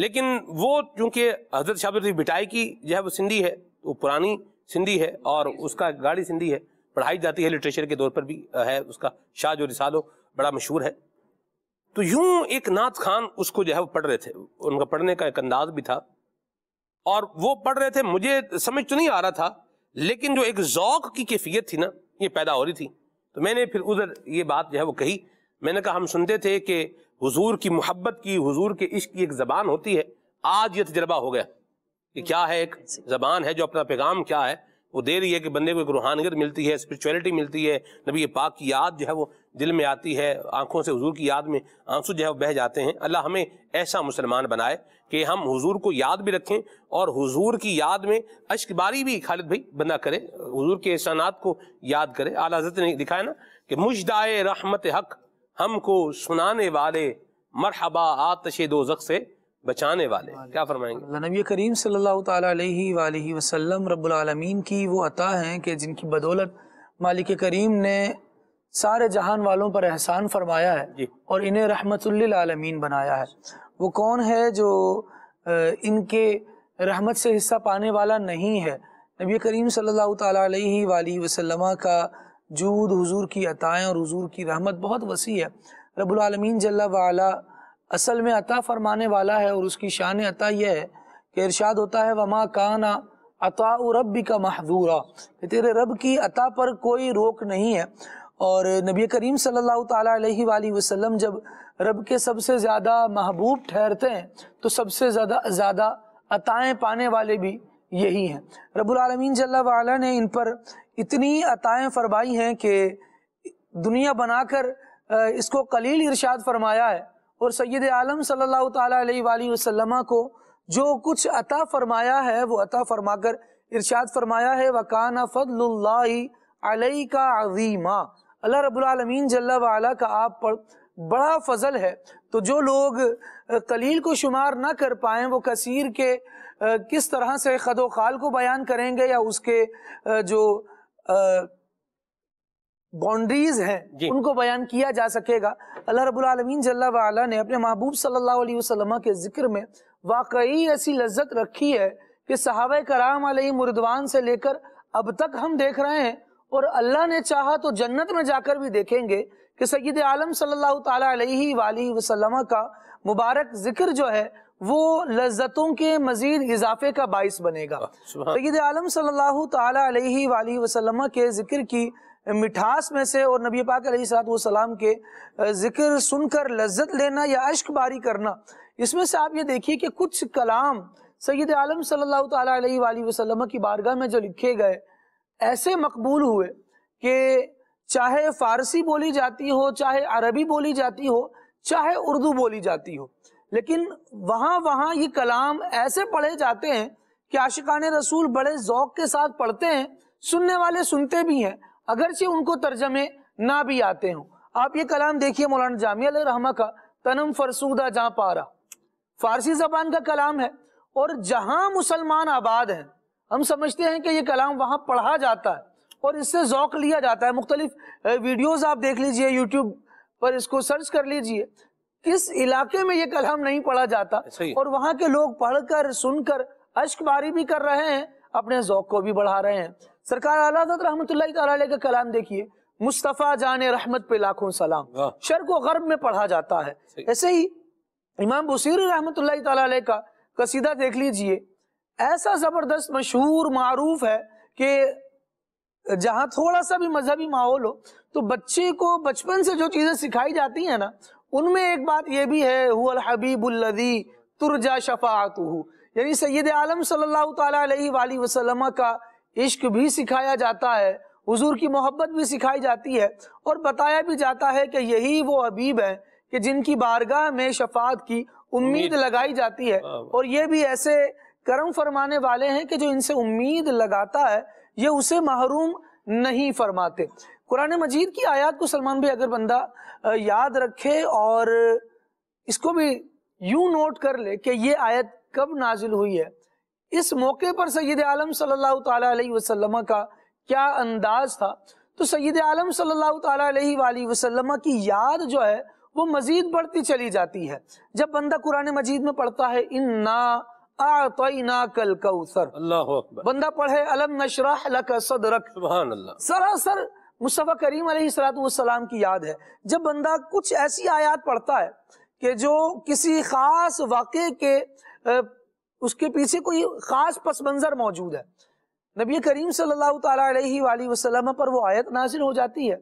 लेकिन वो चूंकि हजरत शाह अब्दुल लतीफ भिटाई की जो है वो सिंधी है वो पुरानी सिंधी है और उसका गाड़ी सिंधी है पढ़ाई जाती है लिटरेचर के दौर पर भी है उसका शाह जो रिसालो बड़ा मशहूर है तो यूं एक नाथ खान उसको जो है वो पढ़ रहे थे उनका पढ़ने का एक अंदाज भी था और वो पढ़ रहे थे मुझे समझ तो नहीं आ रहा था लेकिन जो एक जौक की कैफियत थी ना ये पैदा हो रही थी तो मैंने फिर उधर ये बात जो है वो कही मैंने कहा हम सुनते थे कि हुजूर की मोहब्बत की हुजूर के इश्क की एक ज़बान होती है आज ये तजर्बा हो गया कि क्या है एक ज़बान है जो अपना पैगाम क्या है वो दे रही है कि बंदे को एक रूहानियत मिलती है स्पिरिचुअलिटी मिलती है नबी पाक की याद जो है वो दिल में आती है आंखों से हुजूर की याद में आंसू जो है वो बह जाते हैं अल्लाह हमें ऐसा मुसलमान बनाए कि हम हुजूर को याद भी रखें और हुजूर की याद में अश्कबारी भी खालिद भाई बंदा करे हुजूर के एहसानात को याद करे आला हजरत ने दिखाया ना कि मुजदाए रहमत हक हमको सुनाने वाले मरहबा आतशे दो से बचाने वाले क्या फरमाएंगे नबी करीम सल्लल्लाहु अलैहि वसल्लम रबालमीन की वो अता है कि जिनकी बदौलत मालिक करीम ने सारे जहान वालों पर एहसान फरमाया है और इन्हें आलमीन बनाया है वो कौन है जो इनके रहमत से हिस्सा पाने वाला नहीं है नबी करीम सल्लल्लाहु अलैहि वसल्लम का जूद हुजूर की अताएँ और हुजूर की रहमत बहुत वसी है रबालमीन जल्ला वाला असल में अता फरमाने वाला है और उसकी शान अता यह है कि इरशाद होता है वमा काना अता रब का महदूरा तेरे रब की अता पर कोई रोक नहीं है और नबी करीम सल्लल्लाहु अलैहि सल्ला वसल्लम जब रब के सबसे ज़्यादा महबूब ठहरते हैं तो सबसे ज़्यादा ज़्यादा अताएँ पाने वाले भी यही हैं रबालमीन जल्ला वाला ने इन पर इतनी अताएँ फरमाई हैं कि दुनिया बनाकर इसको कलील इरशाद फरमाया है और सैद आलम सल्ला को जो कुछ अता फरमाया है वो अता कर इर्शाद फरमाया है वकाना फ़दल का अजीमा अल्लाह रबालमीन जल्ला का आप पर बड़ा फ़ज़ल है तो जो लोग कलील को शुमार ना कर पाएँ वो कसीर के किस तरह से खदो खाल को बयान करेंगे या उसके जो बाउंड्रीज हैं उनको बयान किया जा सकेगा अल्लाह रब्बुल आलमीन जल्ला वाला ने अपने महबूब सल्लल्लाहु अलैहि वसल्लम के जिक्र में वाकई ऐसी लज्जत रखी है कि सहाबा कराम अलही मुर्दवान से लेकर अब तक हम देख रहे हैं और अल्लाह ने चाहा तो जन्नत में जाकर भी देखेंगे कि सैद आलम सल्लल्लाहु अलैहि वसल्लम का मुबारक जिक्र जो है वो लज्जतों के मजीद इजाफे का बाइस बनेगा सैद आलम सल्लल्लाहु अलैहि वसल्लम के जिक्र की मिठास में से और नबी पाक सलाम के ज़िक्र सुनकर लज्जत लेना या अश्क बारी करना इसमें से आप ये देखिए कि कुछ कलाम सैद आलम सल्ला वसलम की बारगाह में जो लिखे गए ऐसे मकबूल हुए कि चाहे फ़ारसी बोली जाती हो चाहे अरबी बोली जाती हो चाहे उर्दू बोली जाती हो लेकिन वहाँ वहाँ ये कलाम ऐसे पढ़े जाते हैं कि आशिकान रसूल बड़े ओक़ के साथ पढ़ते हैं सुनने वाले सुनते भी हैं अगर से उनको तर्जमे ना भी आते हों आप ये कलाम देखिए मौलाना जामिया रहमा का तनम फरसूदा जा पारा फारसी जबान का कलाम है और जहां मुसलमान आबाद हैं हम समझते हैं कि ये कलाम वहां पढ़ा जाता है और इससे ओक़ लिया जाता है मुख्तलिफ वीडियोज़ आप देख लीजिए यूट्यूब पर इसको सर्च कर लीजिए किस इलाके में ये कलाम नहीं पढ़ा जाता और वहाँ के लोग पढ़कर सुनकर अश्कबारी भी कर रहे हैं अपने ओक़ को भी बढ़ा रहे हैं सरकार आला का कलाम देखिए मुस्तफ़ा जान रहमत पे लाखों सलाम शर को गर्ब में पढ़ा जाता है ऐसे ही इमाम बसर रहमत का कसीदा देख लीजिए ऐसा ज़बरदस्त मशहूर मरूफ है कि जहाँ थोड़ा सा भी मजहबी माहौल हो तो बच्चे को बचपन से जो चीज़ें सिखाई जाती हैं ना उनमें एक बात यह भी है हबीबुल्लदी तुरजा शफात यानी सैद आलम सल्ला अलैहि का इश्क भी सिखाया जाता है हुजूर की मोहब्बत भी सिखाई जाती है और बताया भी जाता है कि यही वो हबीब है कि जिनकी बारगाह में शफात की उम्मीद लगाई जाती है और ये भी ऐसे करम फरमाने वाले हैं कि जो इनसे उम्मीद लगाता है ये उसे महरूम नहीं फरमाते कुरान मजीद की आयत को सलमान भाई अगर बंदा याद रखे और इसको भी यूं नोट कर ले कि ये आयत कब नाजिल हुई है इस मौके पर सैद आलम सल्लल्लाहु अलैहि वसल्लम का क्या अंदाज था तो सैद आलम सल्लल्लाहु अलैहि वसल्लम की याद जो है वो मजीद बढ़ती चली जाती है जब बंदा कुरान मजीद में पढ़ता है इन्ना आतना कल कौसर अल्लाह बंदा पढ़े अलम नशराह लक सदरक सरासर मुस्तफ़ा करीम सलाम की याद है जब बंदा कुछ ऐसी आयात पढ़ता है कि जो किसी खास वाक़े के उसके पीछे कोई खास पस मंजर मौजूद है नबी करीम सल्लल्लाहु पर वो आयत नाजिल हो जाती है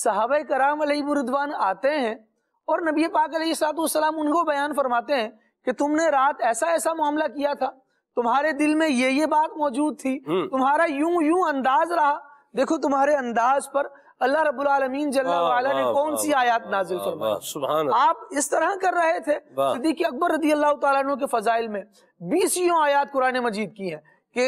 साहब कराम रिदवान आते हैं और नबी पाक सलाम उनको बयान फरमाते हैं कि तुमने रात ऐसा ऐसा मामला किया था तुम्हारे दिल में ये ये बात मौजूद थी हम्म। तुम्हारा यूं यूं अंदाज रहा देखो तुम्हारे अंदाज पर अल्लाह रब्बुल आलमीन जल्ला ने कौन सी आयत नाजिल फरमाई आप इस तरह कर रहे थे सिद्दीक अकबर रदी अल्लाह तु के फजाइल में बीसियों आयत कुरान मजीद की है कि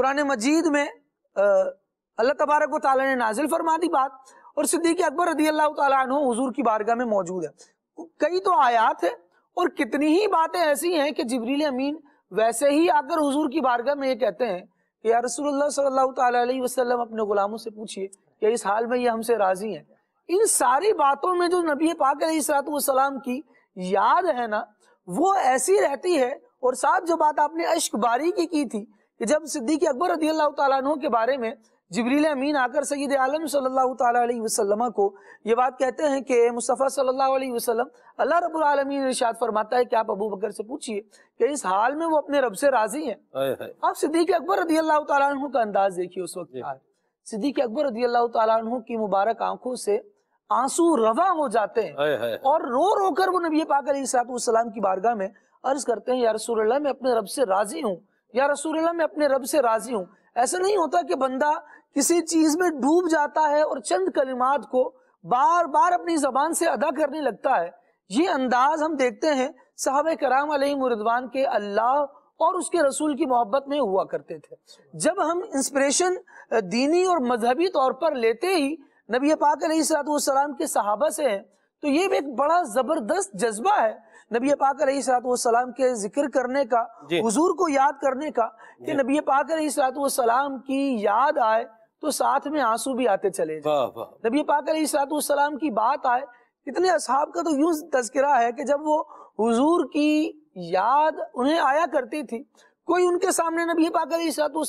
कुरान मजीद में अल्लाह तबारक व ताली ने नाजिल फरमा दी बात और सिद्दीक अकबर रदी अल्लाह तु हजूर की बारगाह में मौजूद है कई तो आयात है और कितनी ही बातें ऐसी हैं कि जबरील अमीन वैसे ही आकर हजूर की बारगाह में ये कहते हैं कि यार रसूलुल्लाह सल्लल्लाहु अलैहि वसल्लम अपने गुलामों से पूछिए या इस हाल में ये हमसे राजी हैं इन सारी बातों में जो नबी पाक सलाम की याद है ना वो ऐसी रहती है और साहब जो बात आपने अश्क बारी की की थी कि जब सिद्दीक अकबर रदी अल्लाह तु के बारे में जबरील अमीन आकर सईद आलम सल्लाम को ये बात कहते हैं कि मुस्तफ़ा सल्लल्लाहु अल्लाह रबालमीन आलमीन फरमाता है कि आप अबू बकर से पूछिए कि इस हाल में वो अपने रब से राजी हैं आप सिद्दीक अकबर रदी अल्लाह तु का अंदाज देखिए उस वक्त सिद्दीक अकबर रजी अल्लाह तु की मुबारक आंखों से आंसू रवा हो जाते हैं है, है। और रो रो कर वो नबी पाक सलाम की बारगाह में अर्ज करते हैं या रसूल मैं अपने रब से राजी हूँ या रसूल मैं अपने रब से राजी हूँ ऐसा नहीं होता कि बंदा किसी चीज में डूब जाता है और चंद कलिमात को बार बार अपनी जबान से अदा करने लगता है ये अंदाज हम देखते हैं साहब कराम मुरदवान के अल्लाह और उसके रसूल की मोहब्बत में हुआ करते थे जब हम इंस्पिरेशन दीनी और मजहबी तौर पर लेते ही नबी पाक सलाम के सहाबा से हैं तो ये भी एक बड़ा जबरदस्त जज्बा है नबी पाक सलाम के जिक्र करने का हजूर को याद करने का कि नबी पाक सलाम की याद आए तो साथ में आंसू भी आते चले नबी पाक सलाम की बात आए इतने असहाब का तो यूं तस्करा है कि जब वो हजूर की याद उन्हें आया करती थी कोई उनके सामने नबी पाक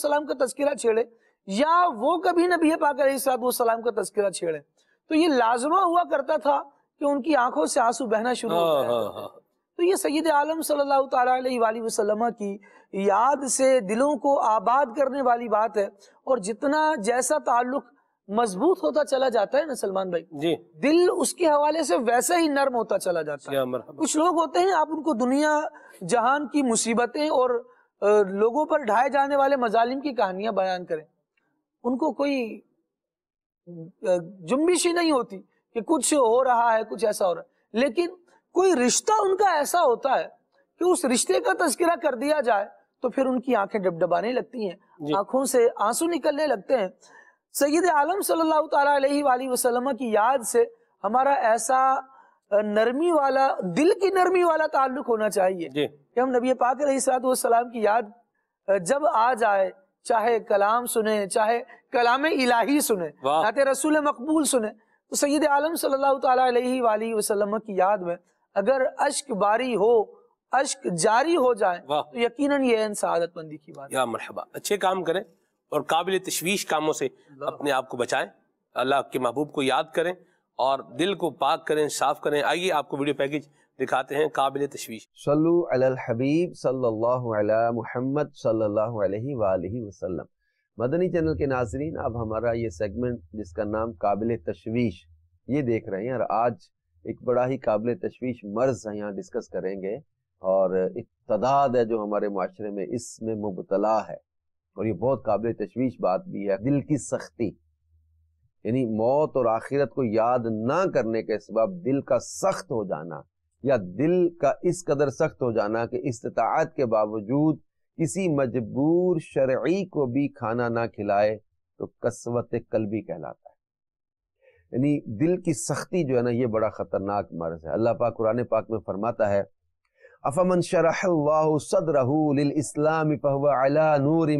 सलाम का तस्करा छेड़े या वो कभी नबी पाक सलाम का तस्करा छेड़े तो ये लाजमा हुआ करता था कि उनकी आंखों से आंसू बहना शुरू हो हाँ, गया हाँ, हाँ। तो ये सईद आलम सल्लल्लाहु अलैहि वसल्लम की याद से दिलों को आबाद करने वाली बात है और जितना जैसा ताल्लुक मजबूत होता चला जाता है ना सलमान भाई जी दिल उसके हवाले से वैसे ही नर्म होता चला जाता है कुछ लोग होते हैं आप उनको दुनिया जहान की मुसीबतें और लोगों पर ढाए जाने वाले मजालिम की कहानियां बयान करें उनको कोई जुम्बिश ही नहीं होती कि कुछ हो रहा है कुछ ऐसा हो रहा है लेकिन कोई रिश्ता उनका ऐसा होता है कि उस रिश्ते का तस्करा कर दिया जाए तो फिर उनकी आंखें डबडबाने लगती हैं आंखों से आंसू निकलने लगते हैं सईद आलम सल्लाम वसल्लम की याद से हमारा ऐसा नरमी वाला दिल की नरमी वाला ताल्लुक होना चाहिए कि हम नबी पाक सलाम की याद जब आ जाए चाहे कलाम सुने चाहे कलाम इलाही सुने नाते रसूल मकबूल सुने तो सैद आलम सल्लल्लाहु अलैहि वसल्लम की याद में अगर अश्क बारी हो अश्क जारी हो जाए तो यकीनन ये इंसादत बंदी की बात या मरहबा अच्छे काम करें और काबिल तशवीश कामों से अपने आप को बचाएं अल्लाह के महबूब को याद करें और दिल को पाक करें साफ करें आइए आपको वीडियो पैकेज दिखाते हैं काबिल तशवीश हबीब मोहम्मद मदनी चैनल के नाजरीन अब हमारा ये सेगमेंट जिसका नाम काबिल तशवीश ये देख रहे हैं और आज एक बड़ा ही काबिल तशवीश मर्ज है यहाँ डिस्कस करेंगे और एक तदाद है जो हमारे माशरे में इसमें मुबतला है और ये बहुत काबिल तशवीश बात भी है दिल की सख्ती यानी मौत और आखिरत को याद ना करने के सब दिल का सख्त हो जाना या दिल का इस कदर सख्त हो जाना कि इस्तात के बावजूद किसी मजबूर शर्ई को भी खाना ना खिलाए तो कसवत कलबी कहलाता है यानी दिल की सख्ती जो है ना ये बड़ा ख़तरनाक मर्ज है अल्लाह पाक कुरान पाक में फरमाता है अफमन शरहलाम नूर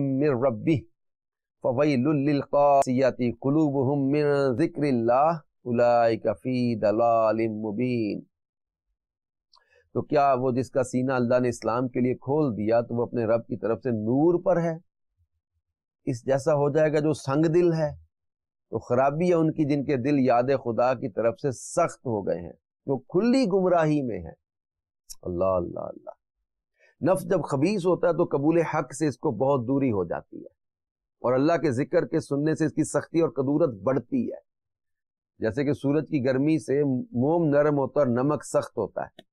रबी फ़वैलक़ासियाती क़ुलूबहुम मिन ज़िक्रिल्लाह उलाइका फ़ी दलालिम मुबीन तो क्या वो जिसका सीना अल्लाह ने इस्लाम के लिए खोल दिया तो वो अपने रब की तरफ से नूर पर है इस जैसा हो जाएगा जो संग दिल है तो खराबी है उनकी जिनके दिल याद खुदा की तरफ से सख्त हो गए हैं वो खुली गुमराही में है अल्लाह अल्लाह अल्लाह नफ जब खबीस होता है तो कबूल हक से इसको बहुत दूरी हो जाती है और अल्लाह के जिक्र के सुनने से इसकी सख्ती और कदूरत बढ़ती है जैसे कि सूरज की गर्मी से मोम नरम होता है और नमक सख्त होता है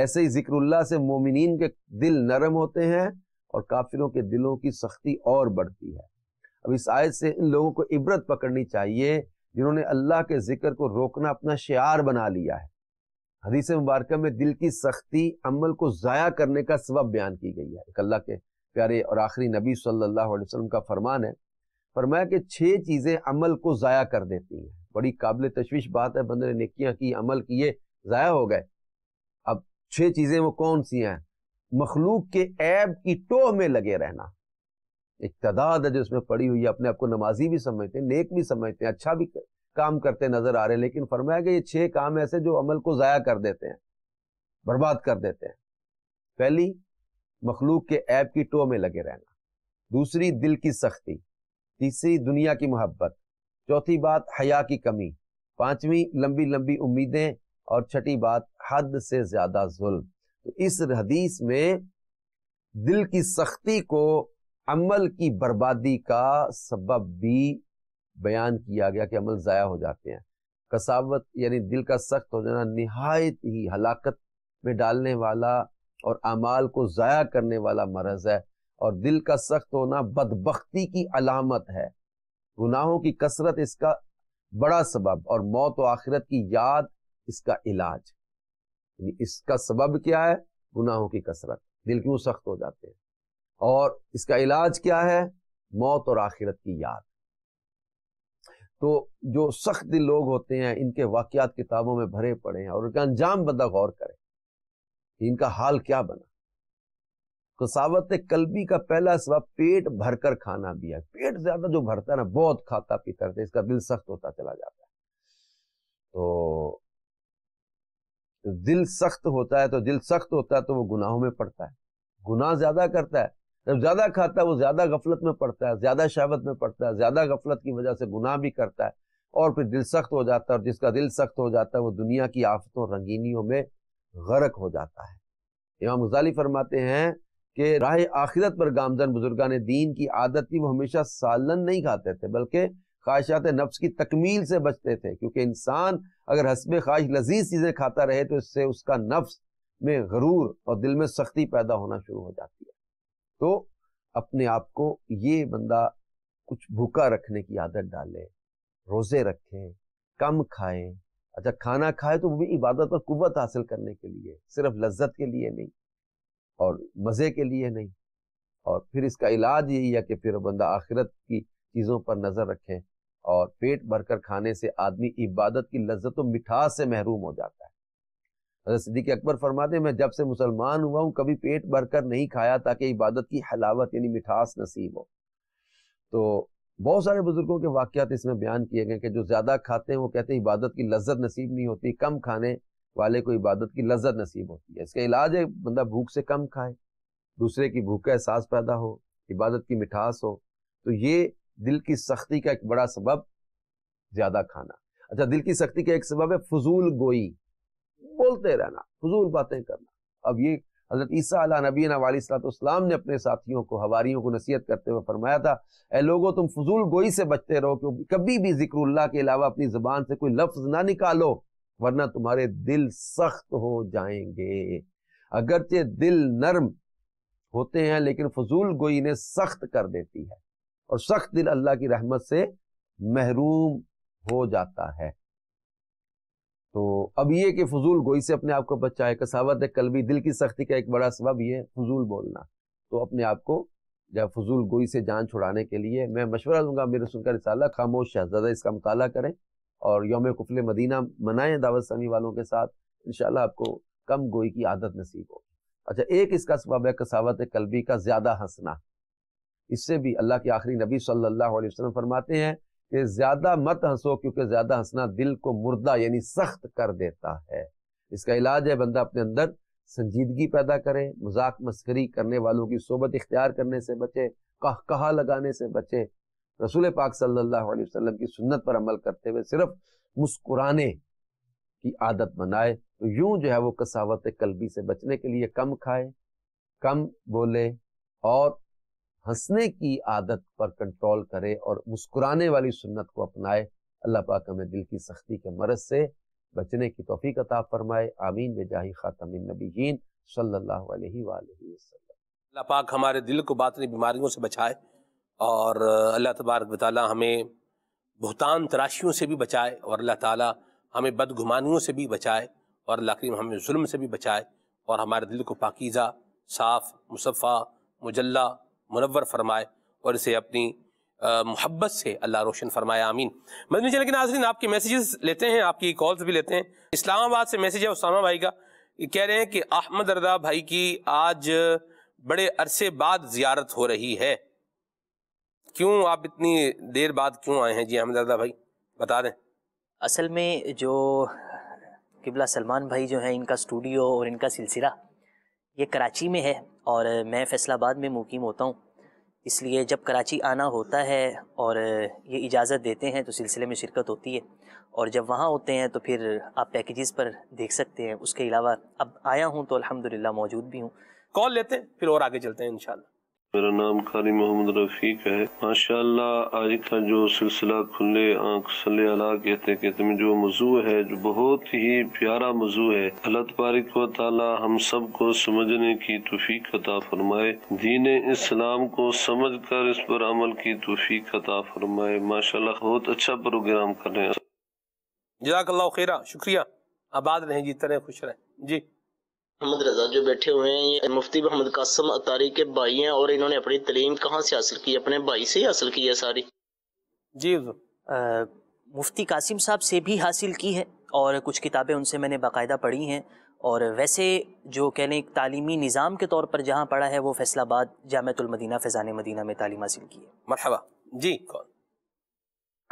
ऐसे ही जिक्रुल्ला से मोमिन के दिल नरम होते हैं और काफिरों के दिलों की सख्ती और बढ़ती है अब इस आयत से इन लोगों को इबरत पकड़नी चाहिए जिन्होंने अल्लाह के जिक्र को रोकना अपना शार बना लिया है हदीस मुबारक में दिल की सख्ती अमल को ज़ाया करने का सबब बयान की गई है एक अल्लाह के प्यारे और आखिरी नबी सल्लल्लाहु अलैहि वसल्लम का फरमान है फरमाया कि छह चीज़ें अमल को ज़ाया कर देती हैं बड़ी काबिल तशवीश बात है बंदे ने निकियाँ की अमल किए ज़ाया हो गए छह चीजें वो कौन सी हैं मखलूक के ऐब की टोह में लगे रहना एक तादाद है जो उसमें पड़ी हुई है अपने आप को नमाजी भी समझते हैं नेक भी समझते हैं अच्छा भी काम करते नजर आ रहे हैं लेकिन फरमाया गया ये छह काम ऐसे जो अमल को ज़ाया कर देते हैं बर्बाद कर देते हैं पहली मखलूक के ऐब की टोह में लगे रहना दूसरी दिल की सख्ती तीसरी दुनिया की मोहब्बत चौथी बात हया की कमी पांचवी लंबी लंबी उम्मीदें और छठी बात हद से ज्यादा जुल्म तो इस हदीस में दिल की सख्ती को अमल की बर्बादी का सबब भी बयान किया गया कि अमल ज़ाया हो जाते हैं कसावत यानी दिल का सख्त हो जाना नहायत ही हलाकत में डालने वाला और अमाल को ज़ाया करने वाला मरज है और दिल का सख्त होना बदबख्ती की अलामत है गुनाहों की कसरत इसका बड़ा सबब और मौत व आखिरत की याद इसका इलाज इसका सबब क्या है गुनाहों की कसरत दिल क्यों सख्त हो जाते हैं और इसका इलाज क्या है मौत और आखिरत की याद तो जो सख्त दिल लोग होते हैं इनके वाकयात किताबों में भरे पड़े हैं और उनका अंजाम बंदा गौर करें इनका हाल क्या बना कसावत तो कलबी का पहला सबब पेट भरकर खाना भी है पेट ज्यादा जो भरता है ना बहुत खाता पीता रहता है इसका दिल सख्त होता चला जाता है तो तो दिल सख्त होता है तो दिल सख्त होता है तो वो गुनाहों में पड़ता है गुनाह ज्यादा करता है जब ज्यादा खाता है वो ज्यादा गफलत में पड़ता है ज्यादा शहवत में पड़ता है ज्यादा गफलत की वजह से गुनाह भी करता है और फिर दिल सख्त हो जाता है और जिसका दिल सख्त हो जाता है वो दुनिया की आफतों रंगीनियों में गर्क हो जाता है इमाम गजाली फरमाते हैं कि राह आखिरत पर गामजन बुजुर्गान दीन की आदत थी वो हमेशा सालन नहीं खाते थे बल्कि ख्वाहिशात नफ्स की तकमील से बचते थे क्योंकि इंसान अगर हसब ख्वाहिश लजीज चीज़ें खाता रहे तो इससे उसका नफ्स में गरूर और दिल में सख्ती पैदा होना शुरू हो जाती है तो अपने आप को ये बंदा कुछ भूखा रखने की आदत डाले रोज़े रखे कम खाए अच्छा खाना खाए तो वो भी इबादत और कुत हासिल करने के लिए सिर्फ लज्जत के लिए नहीं और मज़े के लिए नहीं और फिर इसका इलाज यही है कि फिर बंदा आखिरत की चीज़ों पर नज़र रखें और पेट भरकर खाने से आदमी इबादत की लज्जत और मिठास से महरूम हो जाता है हजरत सिद्दीक अकबर फरमाते मैं जब से मुसलमान हुआ हूँ कभी पेट भरकर नहीं खाया ताकि इबादत की हलावत यानी मिठास नसीब हो तो बहुत सारे बुजुर्गों के वाक्यात इसमें बयान किए गए कि जो ज़्यादा खाते हैं वो कहते हैं इबादत की लज्जत नसीब नहीं होती कम खाने वाले को इबादत की लज्जत नसीब होती है इसका इलाज है बंदा भूख से कम खाए दूसरे की भूख का एहसास पैदा हो इबादत की मिठास हो तो ये दिल की सख्ती का एक बड़ा सबब ज्यादा खाना अच्छा दिल की सख्ती का एक सबब है फजूल गोई बोलते रहना फजूल बातें करना अब ये हजरत ईसा अला नबीना सलाम ने अपने साथियों को हवारियों को नसीहत करते हुए फरमाया था ए लोगो तुम फजूल गोई से बचते रहो क्योंकि कभी भी जिक्र के अलावा अपनी जबान से कोई लफ्ज ना निकालो वरना तुम्हारे दिल सख्त हो जाएंगे अगरचे दिल नर्म होते हैं लेकिन फजूल गोई ने सख्त कर देती है और सख्त दिल अल्लाह की रहमत से महरूम हो जाता है तो अब ये कि फजूल गोई से अपने आप को बचाए कसावत कलवी दिल की सख्ती का एक बड़ा सबब यह फजूल बोलना तो अपने आप को जब फजूल गोई से जान छुड़ाने के लिए मैं मशवरा दूंगा मेरे सुनकर रिसाला खामोश शहजादा इसका मताल करें और योम कुफल मदीना मनाएं दावत सनी वालों के साथ इन आपको कम गोई की आदत नसीब हो अच्छा एक इसका सबब है कसावत कलबी का ज्यादा हंसना इससे भी अल्लाह के आखिरी नबी सल्लल्लाहु अलैहि वसल्लम फरमाते हैं कि ज्यादा मत हंसो क्योंकि ज्यादा हंसना दिल को मुर्दा यानी सख्त कर देता है इसका इलाज है बंदा अपने अंदर संजीदगी पैदा करे मजाक मस्करी करने वालों की सोबत इख्तियार करने से बचे कह कहा लगाने से बचे रसूल पाक सल्लल्लाहु अलैहि वसल्लम की सुन्नत पर अमल करते हुए सिर्फ मुस्कुराने की आदत बनाए तो यूं जो है वो कसावत कलबी से बचने के लिए कम खाए कम बोले और हंसने की आदत पर कंट्रोल करे और मुस्कुराने वाली सुन्नत को अपनाए अल्लाह पाक हमें दिल की सख्ती के मरज से बचने की तोफ़ी अता फरमाए आमीन बेजाही ख़ातम नबीन सल्लल्लाहु अलैहि वसल्लम अल्लाह पाक हमारे दिल को बातनी बीमारियों से बचाए और अल्लाह तबारक ताली हमें भुतान तराशियों से भी बचाए और अल्लाह ताला हमें बदगुमानियों से भी बचाए और अल्लाह करीम हमें जुल्म से भी बचाए और हमारे दिल को पाकिज़ा साफ़ मुसफ़ा मुजल्ला मुनवर फरमाए और इसे अपनी मोहब्बत से अल्लाह रोशन फरमाए आमीन मदनी चैनल के नाजरीन आपके मैसेजेस लेते हैं आपकी कॉल्स भी लेते हैं इस्लामाबाद से मैसेज है उसामा भाई का कह रहे हैं कि अहमद रदा भाई की आज बड़े अरसे बाद जियारत हो रही है क्यों आप इतनी देर बाद क्यों आए हैं जी अहमद रदा भाई बता दें असल में जो किबला सलमान भाई जो है इनका स्टूडियो और इनका सिलसिला ये कराची में है और मैं फैसलाबाद में मुकीम होता हूँ इसलिए जब कराची आना होता है और ये इजाज़त देते हैं तो सिलसिले में शिरकत होती है और जब वहाँ होते हैं तो फिर आप पैकेजेस पर देख सकते हैं उसके अलावा अब आया हूँ तो अलहमदिल्ला मौजूद भी हूँ कॉल लेते हैं फिर और आगे चलते हैं इन मेरा नाम खाली मोहम्मद रफीक है माशाल्लाह आज का जो सिलसिला खुले आंख सले अला कहते कहते में जो मौजू है जो बहुत ही प्यारा मौजू है अल्लाह तबारिक व हम सब को समझने की तोफीक अता फरमाए दीन इस्लाम को समझ कर इस पर अमल की तोफीक अता फरमाए माशाल्लाह बहुत अच्छा प्रोग्राम कर रहे हैं जजाकल्ला खीरा शुक्रिया आबाद रहे जी तरह खुश रहे जी मोहम्मद रजा जो बैठे हुए हैं ये मुफ्ती मोहम्मद कासम अतारी के भाई हैं और इन्होंने अपनी तलीम कहाँ से हासिल की अपने भाई से ही हासिल की है सारी जी आ, मुफ्ती कासिम साहब से भी हासिल की है और कुछ किताबें उनसे मैंने बाकायदा पढ़ी हैं और वैसे जो कह लें तालीमी निज़ाम के तौर पर जहाँ पढ़ा है वो फैसलाबाद जामतुलमदीना फैज़ान मदीना में तालीम हासिल की है मरहबा जी कौन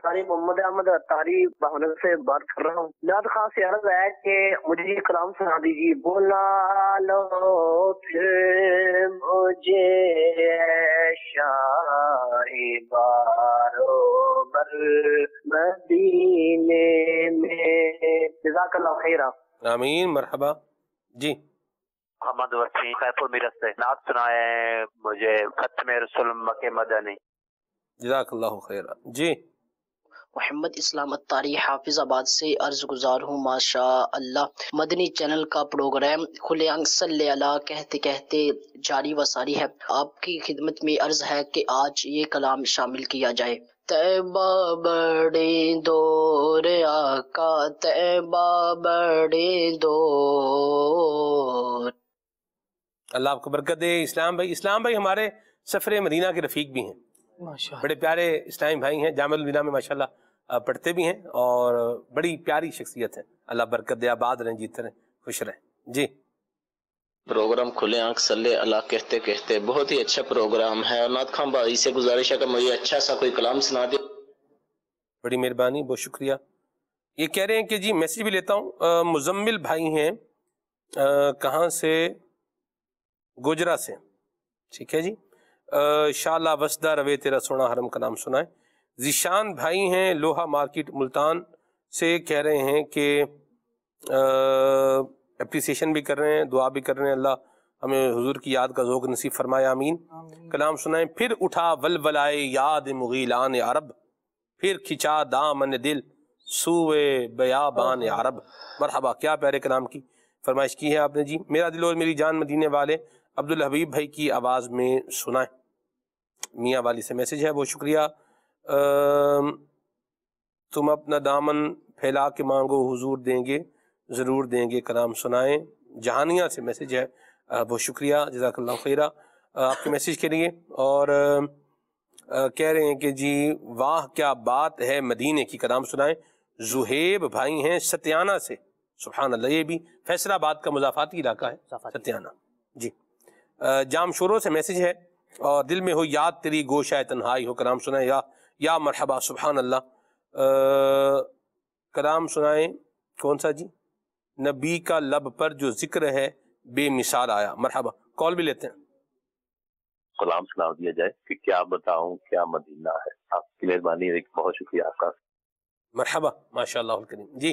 तारी मोहम्मद अहमद तारी भावनगर से बात कर रहा हूँ याद खास अर्ज है कि मुझे ये कलाम सुना दीजिए बोला लो फिर मुझे शाही बारो बर मदीने में जजाकल्ला खैरा आमीन मरहबा जी मोहम्मद वसीम खैपुर मीरत से नात सुनाए मुझे खत में रसुल मके मदनी जजाकल्ला खैरा जी मोहम्मद इस्लाम अतारी हाफिजाबाद से अर्ज गुजार हूँ माशा अल्लाह मदनी चैनल का प्रोग्राम खुले अंसल अला कहते कहते जारी व सारी है आपकी खिदमत में अर्ज है कि आज ये कलाम शामिल किया जाए तैबा बड़े दो रे आका तैबा बड़े दो अल्लाह आपको बरकत दे इस्लाम भाई इस्लाम भाई हमारे सफ़र मदीना के रफ़ीक भी हैं बड़े प्यारे इस्लामी भाई हैं जामिल बिना में माशाल्लाह पढ़ते भी हैं और बड़ी प्यारी शख्सियत है अल्लाह बरकत दे आबाद रहें जीत रहे खुश रहें जी प्रोग्राम खुले आंख सल्ले अल्लाह कहते कहते बहुत ही अच्छा प्रोग्राम है और नाथ खान भाई से गुजारिश है कि मुझे अच्छा सा कोई कलाम सुना दे बड़ी मेहरबानी बहुत शुक्रिया ये कह रहे हैं कि जी मैसेज भी लेता हूँ मुजम्मिल भाई हैं कहाँ से गुजरा से ठीक है जी शाला वसदा रवे तेरा सोना हरम का नाम सुनाए जीशान भाई हैं लोहा मार्केट मुल्तान से कह रहे हैं कि अप्रिसिएशन भी कर रहे हैं दुआ भी कर रहे हैं अल्लाह हमें हुजूर की याद का जोक नसीब फरमाए आमीन कलाम सुनाए फिर उठा वल वलाए याद मुगिलान अरब फिर खिंचा दामन दिल सूए बयाबान अरब मरहबा क्या प्यारे कलाम की फरमाइश की है आपने जी मेरा दिल और मेरी जान मदीने वाले अब्दुल हबीब भाई की आवाज़ में सुनाएं मियाँ वाली से मैसेज है बहुत शुक्रिया तुम अपना दामन फैला के मांगो हुजूर देंगे ज़रूर देंगे कलाम सुनाएं जहानिया से मैसेज है बहुत शुक्रिया जजाकल्ला खीरा आपके मैसेज के लिए और आ, कह रहे हैं कि जी वाह क्या बात है मदीने की कलाम सुनाएं जुहेब भाई हैं सत्याना से सुबहान अल्लाह ये भी फैसलाबाद का मुजाफाती इलाका है सत्याना जी जाम शोरों से मैसेज है और दिल में हो याद तेरी गोशा तन्हाई हो कराम सुनाए या या मरहबा सुबहान अल्लाह कराम सुनाए कौन सा जी नबी का लब पर जो जिक्र है बेमिसाल आया मरहबा कॉल भी लेते हैं कलाम सुना दिया जाए कि क्या बताऊं क्या मदीना है आपकी मेहरबानी बहुत शुक्रिया आपका मरहबा माशा करीम जी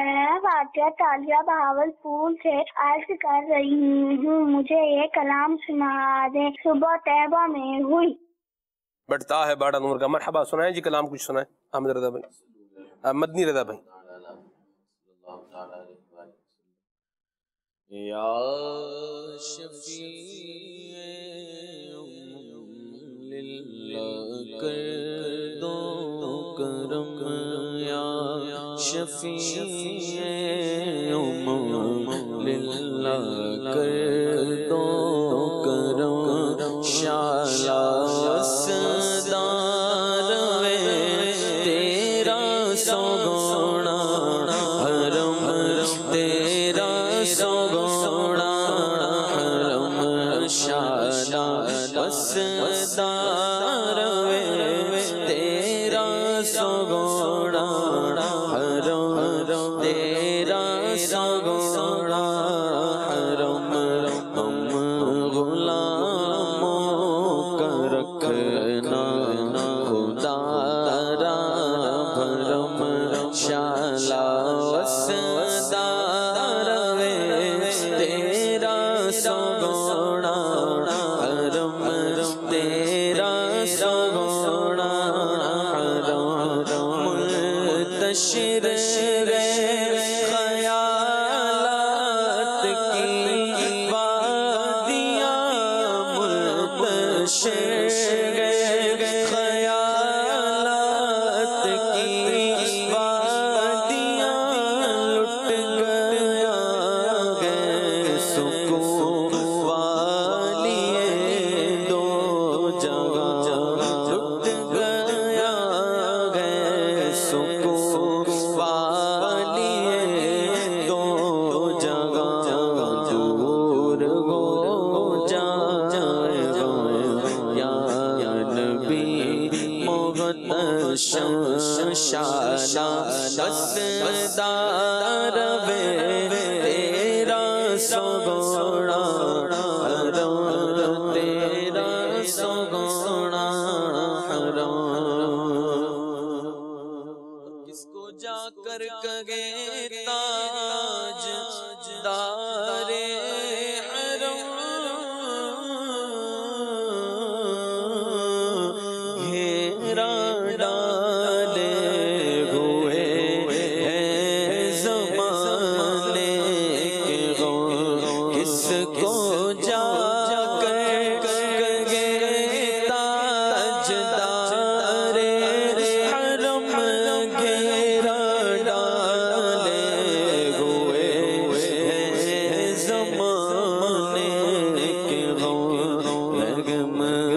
मैं वाक्य तालिया बहावलपुर से अर्ज कर रही हूँ मुझे ये कलाम सुना दे सुबह तैबा में हुई बढ़ता है बाड़ा नूर का मरहबा सुनाए जी कलाम कुछ सुनाए अहमद रजा भाई मदनी रजा भाई या शफी कर दो करम या शफी उम लिल्ला कर दो करम शाह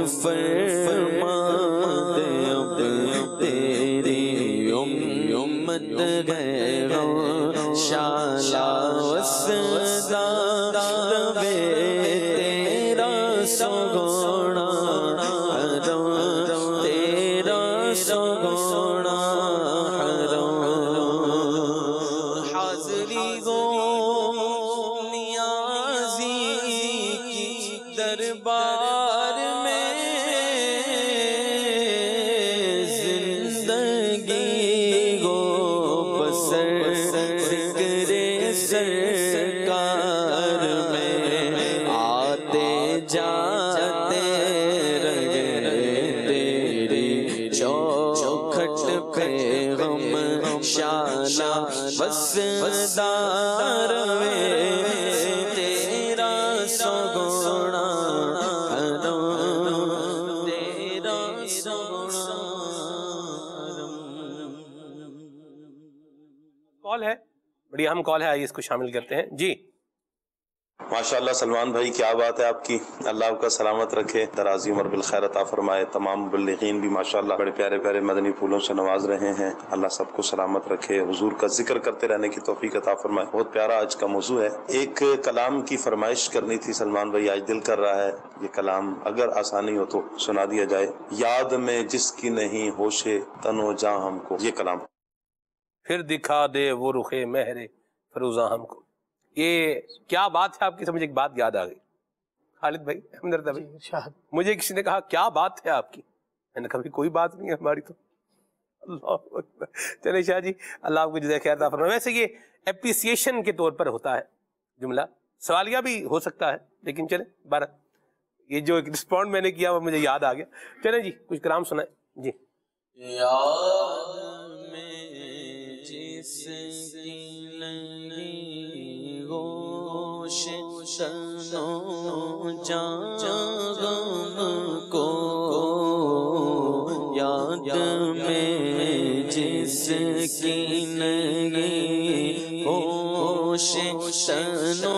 fair. कोई हम कॉल है आइए इसको शामिल करते हैं जी माशा सलमान भाई क्या बात है आपकी अल्लाह का सलामत रखे तराजी उमर बिल फरमाए तमाम मुबलगिन भी माशा बड़े प्यारे प्यारे मदनी फूलों से नवाज रहे हैं अल्लाह सबको सलामत रखे हुजूर का जिक्र करते रहने की तोफीक फरमाए बहुत प्यारा आज का मौजू है एक कलाम की फरमाइश करनी थी सलमान भाई आज दिल कर रहा है ये कलाम अगर आसानी हो तो सुना दिया जाए याद में जिसकी नहीं होशे तनो जा हमको ये कलाम फिर दिखा दे वो रुखे मेहरे फरूजा हम को ये क्या बात है आपकी समझ एक बात याद आ गई खालिद भाई हमदर्द भाई मुझे किसी ने कहा क्या बात है आपकी मैंने कभी कोई बात नहीं है हमारी तो चले शाह जी अल्लाह आपको जुदा खैर फरमा वैसे ये अप्रिसिएशन के तौर पर होता है जुमला सवालिया भी हो सकता है लेकिन चले बार ये जो एक रिस्पॉन्ड मैंने किया वो मुझे याद आ गया चले जी कुछ कलाम सुनाए जी याद में जिस रोशनो जागम को याद में जिसकी नहीं होश शनो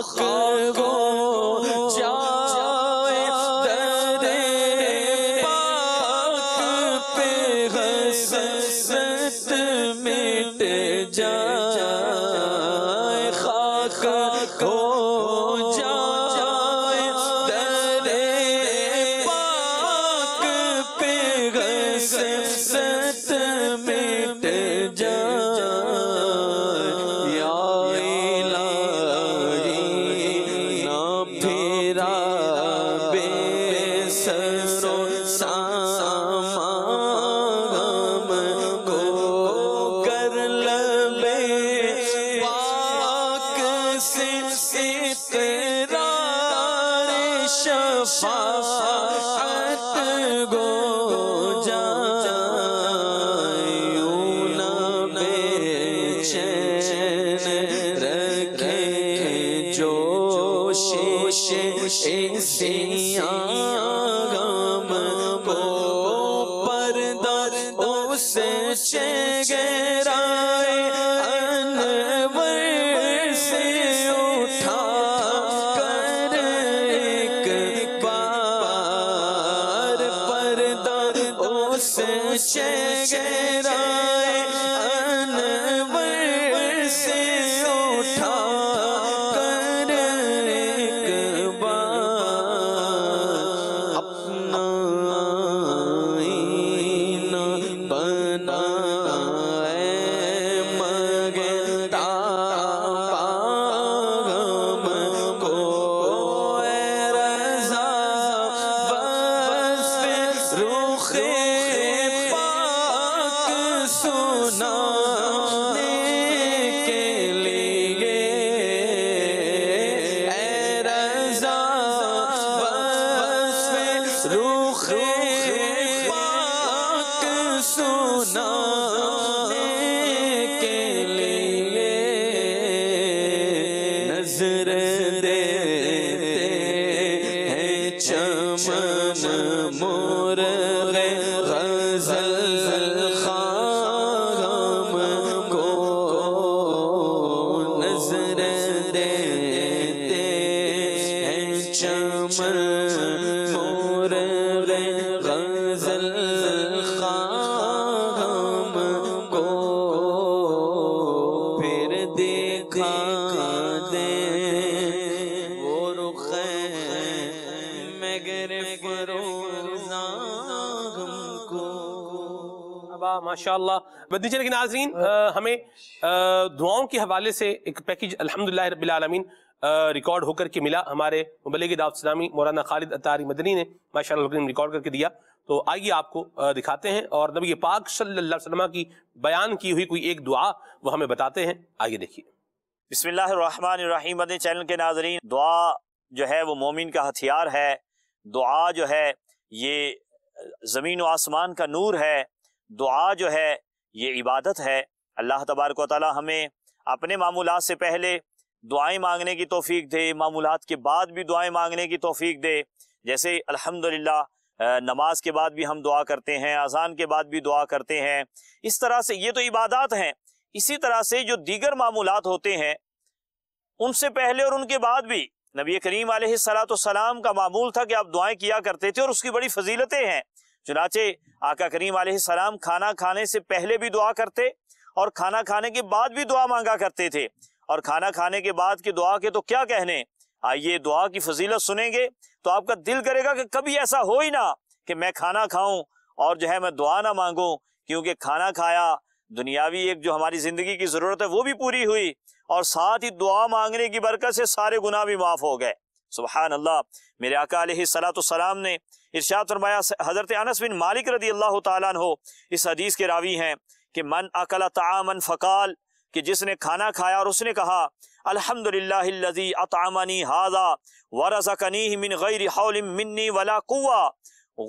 Oh. बदीचन के नाजरीन हमें दुआओं के हवाले से एक पैकेज अलहमदिल्ला रबीआलमीन रिकॉर्ड होकर के मिला हमारे मुबलग दावसलामी मौलाना खालिद अतारी मदनी ने माशा रिकॉर्ड करके दिया तो आइए आपको दिखाते हैं और नबी पाक सल्लल्लाहु की बयान की हुई कोई एक दुआ वो हमें बताते हैं आइए देखिए बिस्मिल्लाम चैनल के नाजरीन दुआ जो है वो मोमिन का हथियार है दुआ जो है ये ज़मीन व आसमान का नूर है दुआ जो है ये इबादत है अल्लाह तबारक ताली हमें अपने मामूल से पहले दुआएं मांगने की तोफ़ी दे मामूलत के बाद भी दुआएं मांगने की तोफ़ी दे जैसे अल्हम्दुलिल्लाह नमाज के बाद भी हम दुआ करते हैं अजान के बाद भी दुआ करते हैं इस तरह से ये तो इबादत हैं इसी तरह से जो दीगर मामूल होते हैं उनसे पहले और उनके बाद भी नबी करीम सलाम का मामूल था कि आप दुआएं किया करते थे और उसकी बड़ी फजीलतें हैं चुनाचे आका करीम सलाम खाना खाने से पहले भी दुआ करते और खाना खाने के बाद भी दुआ मांगा करते थे और खाना खाने के बाद की दुआ के तो क्या कहने आइए दुआ की फजीलत सुनेंगे तो आपका दिल करेगा कि कभी ऐसा हो ही ना कि मैं खाना खाऊं और जो है मैं दुआ ना मांगू क्योंकि खाना खाया दुनियावी एक जो हमारी जिंदगी की जरूरत है वो भी पूरी हुई और साथ ही दुआ मांगने की बरकत से सारे गुनाह भी माफ हो गए सुबह अल्लाह मेरे आका सलाम ने इर्शाद फरमाया हज़रत अनस बिन मालिक रदी अल्लाह तहो इस हदीस के रावी हैं कि मन अकला तामन फ़काल कि जिसने खाना खाया और उसने कहा अल्हम्दुलिल्लाहिल्लज़ी अतामनी हाजा वरसकनी मिन गैर हौलिम मिन्नी वला कुआ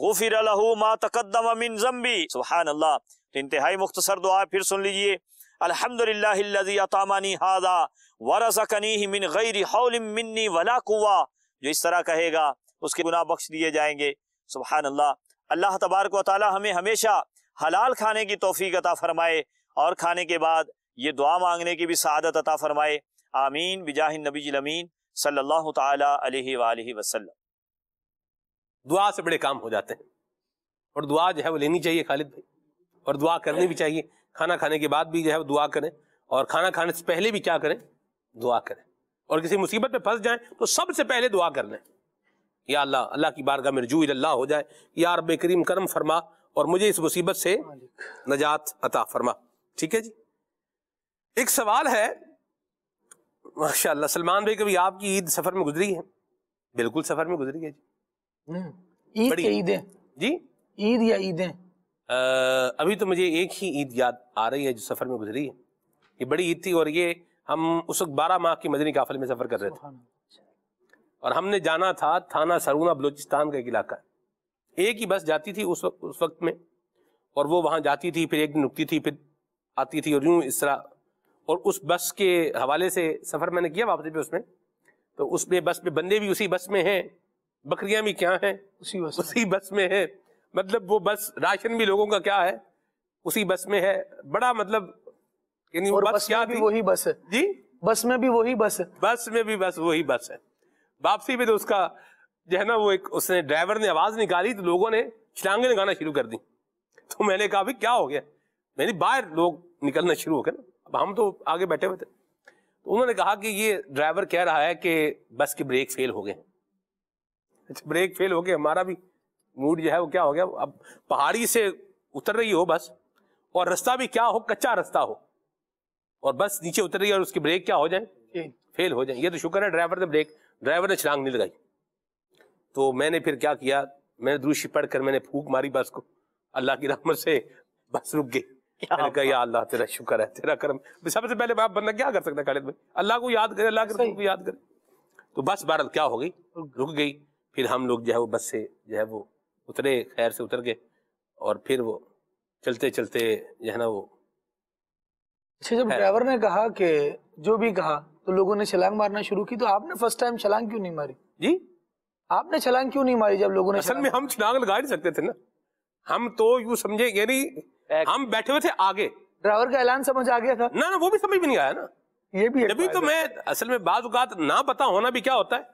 गुफिर मा तक़द्दम मिन जम्बी सुभान अल्लाह तो इंतहाई मुख्तसर दुआ फिर सुन लीजिए अल्हम्दुलिल्लाहिल्लज़ी अतामनी हाजा वरसकनी मिन गैर हौलिम मिन्नी वला कुआ जो इस तरह कहेगा उसके गुनाह बख्श दिए जाएंगे सुबह अल्लाह अल्लाह तबारक व हमें हमेशा हलाल खाने की तोफ़ी अता फ़रमाए और खाने के बाद ये दुआ मांगने की भी शादत अता फ़रमाए आमीन बिजाहिन नबी सल्लल्लाहु सल्ला वसल्लम दुआ से बड़े काम हो जाते हैं और दुआ जो है वो लेनी चाहिए खालिद भाई और दुआ करनी भी चाहिए खाना खाने के बाद भी जो है वो दुआ करें और खाना खाने से पहले भी क्या करें दुआ करें और किसी मुसीबत में फंस जाएं तो सबसे पहले दुआ कर लें या अल्लाह अल्लाह की बारगाह में रजू अल्लाह हो जाए या रब करीम करम फरमा और मुझे इस मुसीबत से हाँ नजात अता फरमा ठीक है जी एक सवाल है माशा सलमान भाई कभी आपकी ईद सफर में गुजरी है बिल्कुल सफर में गुजरी है जी ईद ईद जी ईद या ईदें अभी तो मुझे एक ही ईद याद आ रही है जो सफर में गुजरी है ये बड़ी ईद थी और ये हम उस वक्त बारह माह की मदनी काफिल में सफर कर रहे थे और हमने जाना था थाना सरूना बलूचिस्तान का एक इलाका एक ही बस जाती थी उस वक्त उस वक्त में और वो वहाँ जाती थी फिर एक दिन रुकती थी फिर आती थी और यूँ इस तरह और उस बस के हवाले से सफ़र मैंने किया वापसी पे उसमें तो उसमें बस में बंदे भी उसी बस में हैं बकरियां भी क्या हैं उसी बस उसी बस में है मतलब वो बस राशन भी लोगों का क्या है उसी बस में है बड़ा मतलब यानी बस, बस क्या वही बस है जी बस में भी वही बस है बस में भी बस वही बस है वापसी पे तो उसका जो है ना वो एक उसने ड्राइवर ने आवाज़ निकाली तो लोगों ने छलांगे लगाना शुरू कर दी तो मैंने कहा भाई क्या हो गया मैंने बाहर लोग निकलना शुरू हो गए ना अब हम तो आगे बैठे हुए थे तो उन्होंने कहा कि ये ड्राइवर कह रहा है कि बस के ब्रेक फेल हो गए अच्छा ब्रेक फेल हो गए हमारा भी मूड जो है वो क्या हो गया अब पहाड़ी से उतर रही हो बस और रास्ता भी क्या हो कच्चा रास्ता हो और बस नीचे उतर रही है और उसकी ब्रेक क्या हो जाए फेल हो जाए ये तो शुक्र है ड्राइवर ने ब्रेक ड्राइवर ने छलांग नहीं लगाई तो मैंने फिर क्या किया मैंने दूसरी पढ़कर मैंने फूक मारी बस को अल्लाह की रहमत से बस रुक गई अल्लाह तेरा शुक्र है तेरा करम सबसे पहले आप बंदा क्या कर सकता है अल्लाह को याद करे अल्लाह के को याद करे तो बस बहरल क्या हो गई रुक गई फिर हम लोग जो है वो बस से जो है वो उतरे खैर से उतर गए और फिर वो चलते चलते जो है ना वो अच्छा जब ड्राइवर ने कहा कि जो भी कहा तो लोगों ने छलांग मारना शुरू की तो आपने फर्स्ट टाइम छलांग क्यों नहीं मारी जी आपने छलांग क्यों नहीं मारी जब लोगों ने असल में हम छलांग लगा नहीं सकते थे ना हम तो यू समझे यानी हम बैठे हुए थे आगे ड्राइवर का ऐलान समझ आ गया था ना ना वो भी समझ में नहीं आया ना ये भी तभी तो मैं असल में बाजुकात ना पता होना भी क्या होता है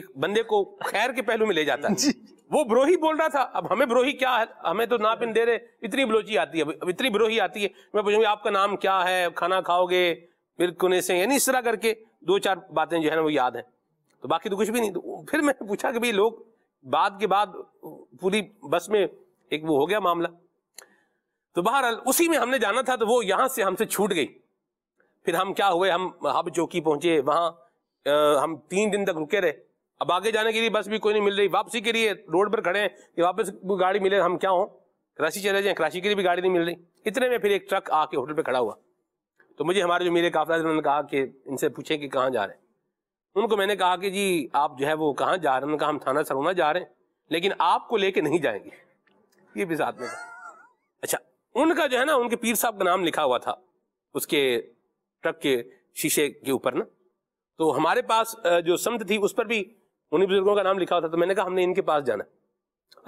एक बंदे को खैर के पहलू में ले जाता है वो ब्रोही बोल रहा था अब हमें ब्रोही क्या है हमें तो नापिन दे रहे इतनी ब्लोची आती है अब इतनी ब्रोही आती है मैं पूछूंगी आपका नाम क्या है खाना खाओगे फिर कोने से यानी इस तरह करके दो चार बातें जो है ना वो याद है तो बाकी तो कुछ भी नहीं तो फिर मैंने पूछा कि भाई लोग बाद के बाद पूरी बस में एक वो हो गया मामला तो बहरहाल उसी में हमने जाना था तो वो यहां से हमसे छूट गई फिर हम क्या हुए हम हब चौकी पहुंचे आ, हम तीन दिन तक रुके रहे अब आगे जाने के लिए बस भी कोई नहीं मिल रही वापसी के लिए रोड पर खड़े हैं कि वापस गाड़ी मिले हम क्या हों कराची चले जाए कराची के लिए भी गाड़ी नहीं मिल रही इतने में फिर एक ट्रक आके होटल पर खड़ा हुआ तो मुझे हमारे जो मेरे काफिला उन्होंने कहा कि इनसे पूछें कि कहाँ जा रहे हैं उनको मैंने कहा कि जी आप जो है वो कहाँ जा रहे हैं उन्होंने कहा हम थाना सरोना जा रहे हैं लेकिन आपको लेके नहीं जाएंगे ये भी साथ में था अच्छा उनका जो है ना उनके पीर साहब का नाम लिखा हुआ था उसके ट्रक के शीशे के ऊपर ना तो हमारे पास जो समत थी उस पर भी उन्हीं बुजुर्गों का नाम लिखा हुआ था तो मैंने कहा हमने इनके पास जाना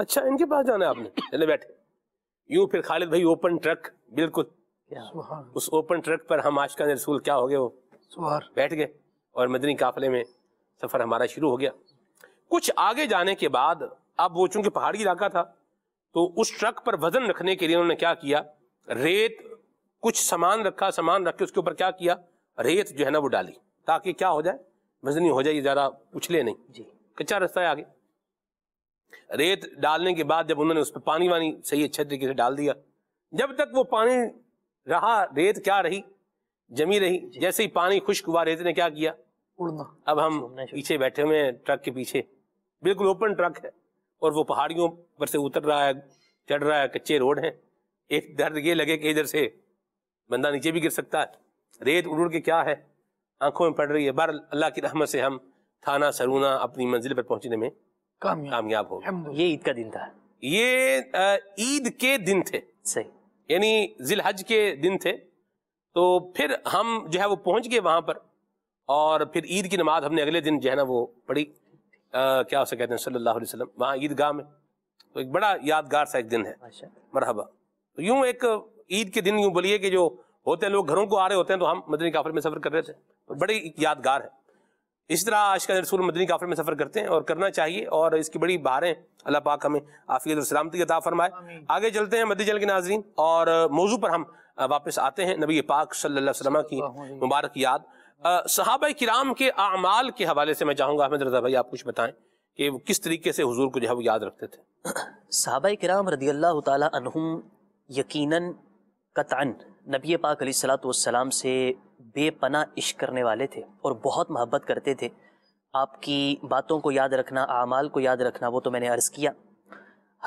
अच्छा इनके पास जाना है आपने चले बैठे यूं फिर खालिद भाई ओपन ट्रक बिल्कुल उस ओपन ट्रक पर हम आशका रसूल क्या हो गए वो बैठ गए और मदनी काफले में सफ़र हमारा शुरू हो गया कुछ आगे जाने के बाद अब वो चूंकि पहाड़ी इलाका था तो उस ट्रक पर वजन रखने के लिए उन्होंने क्या किया रेत कुछ सामान रखा सामान रख के उसके ऊपर क्या किया रेत जो है ना वो डाली ताकि क्या हो जाए वजनी हो जाए ज़्यादा उछले नहीं जी कच्चा रास्ता है आगे रेत डालने के बाद जब उन्होंने उस पर पानी वानी सही अच्छे तरीके से डाल दिया जब तक वो पानी रहा रेत क्या रही जमी रही जैसे ही पानी खुश्क हुआ रेत ने क्या किया उड़ना अब हम पीछे बैठे हुए हैं ट्रक के पीछे बिल्कुल ओपन ट्रक है और वो पहाड़ियों पर से उतर रहा है चढ़ रहा है कच्चे रोड है एक दर्द ये लगे कि इधर से बंदा नीचे भी गिर सकता है रेत उड़ उड़ के क्या है आंखों में पड़ रही है बार अल्लाह की रहमत से हम थाना सरूना अपनी मंजिल पर पहुंचने में कामयाब हो ये ईद का दिन था ये ईद के दिन थे सही यानी हज के दिन थे तो फिर हम जो है वो पहुंच गए वहाँ पर और फिर ईद की नमाज हमने अगले दिन जो है ना वो पढ़ी आ, क्या उसे कहते हैं सल्लल्लाहु अलैहि वसल्लम वहाँ ईदगाह में तो एक बड़ा यादगार सा एक दिन है अच्छा। मरहबा तो यूँ एक ईद के दिन यूँ बोलिए कि जो होते हैं लोग घरों को आ रहे होते हैं तो हम मदनी काफिल में सफ़र कर रहे थे तो बड़ी यादगार है इस तरह आज का रसूल मदनी काफिर में सफ़र करते हैं और करना चाहिए और इसकी बड़ी बहारें अल्लाह पाक हमें आफियत और सलामती अता फरमाए आगे चलते हैं मदी जल के नाजरीन और मौजू पर हम वापस आते हैं नबी पाक सल्ला वसलम की मुबारक याद सहाब कराम के अमाल के हवाले से मैं चाहूँगा अहमद रजा भाई आप कुछ बताएं कि वो किस तरीके से हजूर को जो है वो याद रखते थे सहाबा कराम रदी अल्लाह तुम यकीन कतान नबी पाक सलाम से बेपना इश्क करने वाले थे और बहुत मोहब्बत करते थे आपकी बातों को याद रखना आमाल को याद रखना वो तो मैंने अर्ज़ किया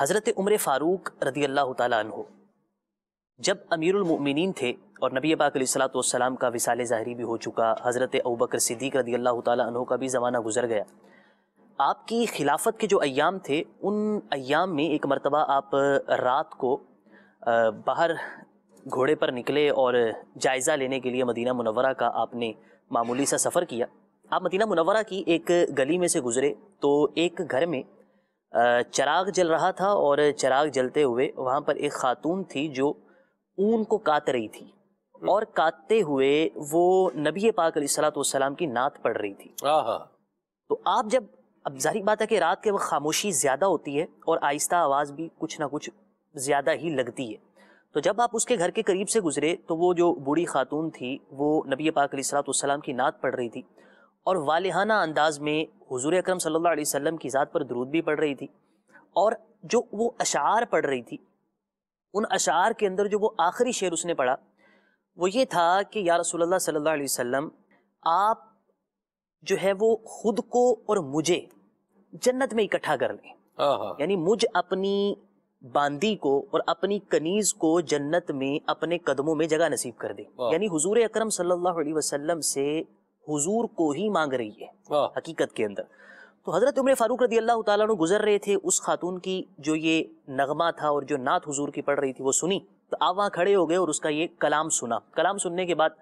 हज़रत उम्र फ़ारूक रदी अल्लाह तु जब अमीरमिन थे और नबी पाक का विसाल ज़ाहरी भी हो चुका हज़रत अबकर सिद्दीक रदी अल्लाह तु का भी ज़माना गुजर गया आपकी खिलाफत के जो अयाम थे उन अयाम में एक मरतबा आप रात को बाहर घोड़े पर निकले और जायज़ा लेने के लिए मदीना मुनवरा का आपने मामूली सा सफ़र किया आप मदीना मुनवरा की एक गली में से गुज़रे तो एक घर में चराग जल रहा था और चराग जलते हुए वहाँ पर एक खातून थी जो ऊन को काट रही थी हम्म। और काटते हुए वो नबी पाक सलाम की नात पढ़ रही थी तो आप जब अब जाहिर बात है कि रात के वक्त खामोशी ज़्यादा होती है और आहिस्ता आवाज़ भी कुछ ना कुछ ज़्यादा ही लगती है तो जब आप उसके घर के करीब से गुजरे तो वो जो बूढ़ी खातून थी वो नबी पाक सलाम की नात पढ़ रही थी और वालहाना अंदाज में हजूर अक्रम सल्ला की ज़ात पर दरूद भी पढ़ रही थी और जो वो अशार पढ़ रही थी उन अशार के अंदर जो वो आखिरी शेर उसने पढ़ा वो ये था कि या रसोल्ला सल्ला वसम आप जो है वो खुद को और मुझे जन्नत में इकट्ठा कर लें यानी मुझ अपनी बांदी को और अपनी कनीज को जन्नत में अपने कदमों में जगह नसीब कर दे यानी हुजूर अकरम सल्लल्लाहु अलैहि वसल्लम से हुजूर को ही मांग रही है हकीकत के अंदर तो हज़रत उम्र फ़ारूक रदी अल्लाह तु गुजर रहे थे उस खातून की जो ये नगमा था और जो नात हुजूर की पढ़ रही थी वो सुनी तो आप वहाँ खड़े हो गए और उसका ये कलाम सुना कलाम सुनने के बाद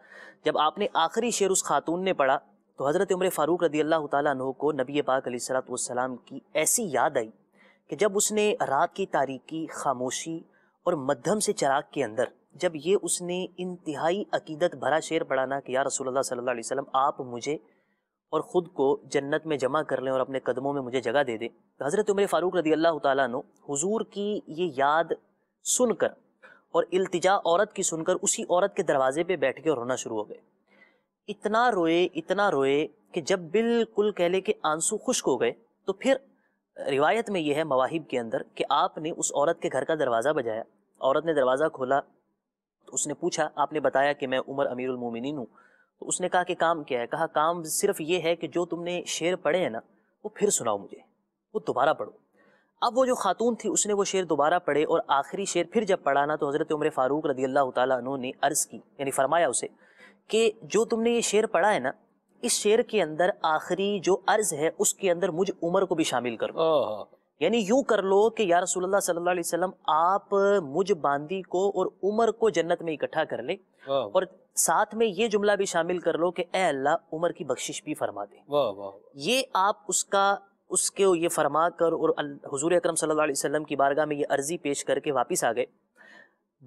जब आपने आखिरी शेर उस खातून ने पढ़ा तो हज़रत उम्र फ़ारूक रदी अल्लाह तु को नबी पाक सलाम की ऐसी याद आई कि जब उसने रात की तारीकी खामोशी और मध्यम से चराग के अंदर जब ये उसने इंतहाई अकीदत भरा शेर पढ़ाना कि या रसूल सल्ला वसम आप मुझे और ख़ुद को जन्नत में जमा कर लें और अपने कदमों में मुझे जगह दे दें तो हज़रत उमर फ़ारूक रदी अल्लाह तु की ये याद सुनकर और अल्तजा औरत की सुनकर उसी औरत के दरवाजे पर बैठ के रोना शुरू हो गए इतना रोए इतना रोए कि जब बिल्कुल कह ले कि आंसू खुश्क हो गए तो फिर रिवायत में यह है मवाहिब के अंदर कि आपने उस औरत के घर का दरवाज़ा बजाया औरत ने दरवाज़ा खोला तो उसने पूछा आपने बताया कि मैं उमर अमीर अमीरमिन हूँ तो उसने कहा कि काम क्या है कहा काम सिर्फ ये है कि जो तुमने शेर पढ़े हैं ना वो फिर सुनाओ मुझे वो दोबारा पढ़ो अब वो जो खातून थी उसने वो शेर दोबारा पढ़े और आखिरी शेर फिर जब पढ़ा ना तो हज़रत उम्र फ़ारूक रदी अल्लाह तु ने अर्ज़ की यानी फ़रमाया उसे कि जो तुमने ये शेर पढ़ा है ना इस शेर के अंदर आखिरी जो अर्ज है उसके अंदर मुझ उम्र को भी शामिल कर यानी यूं कर लो कि यार रसूलुल्लाह सल्लल्लाहु अलैहि वसल्लम आप मुझ बांदी को और उमर को जन्नत में इकट्ठा कर ले और साथ में ये जुमला भी शामिल कर लो कि ए अल्लाह उमर की बख्शिश भी फरमा दे ये आप उसका उसके ये फरमा कर और हजूर अक्रम सल्लाम की बारगाह में ये अर्जी पेश करके वापिस आ गए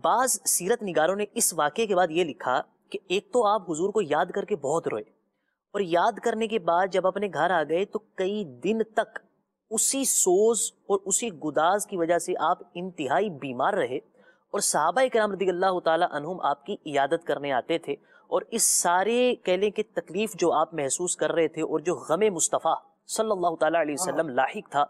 बाज़ सीरत निगारों ने इस वाक़े के बाद ये लिखा कि एक तो आप हुजूर को याद करके बहुत रोए और याद करने के बाद जब अपने घर आ गए तो कई दिन तक उसी सोज और उसी गुदाज की वजह से आप इंतहाई बीमार रहे और साहबा कराम रदी अल्लाह तहम आपकी इयादत करने आते थे और इस सारे कह लें कि तकलीफ़ जो आप महसूस कर रहे थे और जो गम मुस्तफ़ा सल्लल्लाहु अलैहि हाँ। वसल्लम लाक था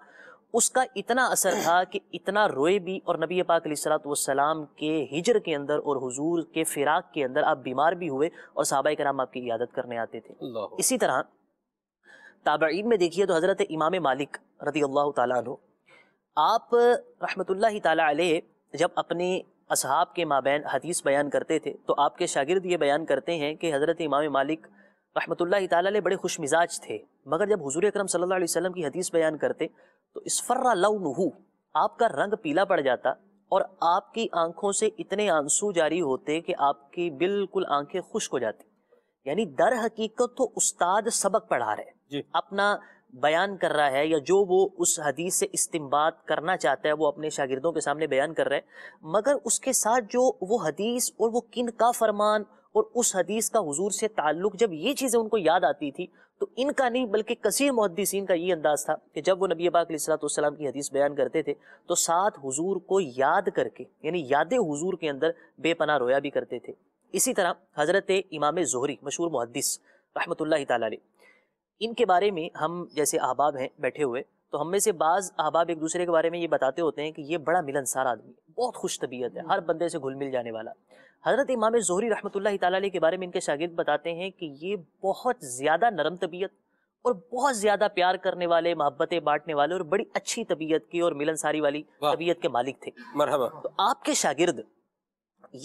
उसका इतना असर था कि इतना रोए भी और नबी पाक सलाम के हिजर के अंदर और हुजूर के फिराक के अंदर आप बीमार भी हुए और सहाबा कराम आपकी इयादत करने आते थे इसी तरह ताबाइन में देखिए तो हज़रत इमाम मालिक रदी अल्लाह तु आप रहमतुल्लाह ताली जब अपने असहाब के माबे हदीस बयान करते थे तो आपके शागिर्द ये बयान करते हैं कि हज़रत इमाम मालिक रहमत ला बड़े खुश मिजाज थे मगर जब हजूर अक्रम सल्ला की हदीस बयान करते तो इसफर्रा नहू आपका रंग पीला पड़ जाता और आपकी आंखों से इतने आंसू जारी होते कि आपकी बिल्कुल आंखें खुश्क हो जाती यानी दर हकीकत तो उस्ताद सबक पढ़ा रहे जी अपना बयान कर रहा है या जो वो उस हदीस से इस्तेमाल करना चाहता है वो अपने शागिदों के सामने बयान कर रहे हैं मगर उसके साथ जो वो हदीस और वो किन का फरमान और उस हदीस का हुजूर से ताल्लुक जब ये चीज़ें उनको याद आती थी तो इनका नहीं बल्कि कसीर मुहदसिन का ये अंदाज़ था कि जब वो नबी पाकसलाम की हदीस बयान करते थे तो साथ हुजूर को याद करके यानी याद हुजूर के अंदर बेपना रोया भी करते थे इसी तरह हज़रत इमाम जहरी मशहूर मुहदस रहमत ला इनके बारे में हम जैसे अहबाब हैं बैठे हुए तो हम में से बाज अहबाब एक दूसरे के बारे में ये बताते होते हैं कि ये बड़ा मिलनसार आदमी बहुत खुश तबीयत है हम्म। हर बंदे से घुल मिल जाने वाला हज़रत इमाम जोहरी रहमत के बारे में इनके शागिद बताते हैं कि ये बहुत ज़्यादा नरम तबीयत और बहुत ज़्यादा प्यार करने वाले मोहब्बतें बांटने वाले और बड़ी अच्छी तबीयत की और मिलनसारी वाली तबीयत के मालिक थे तो आपके शागिर्द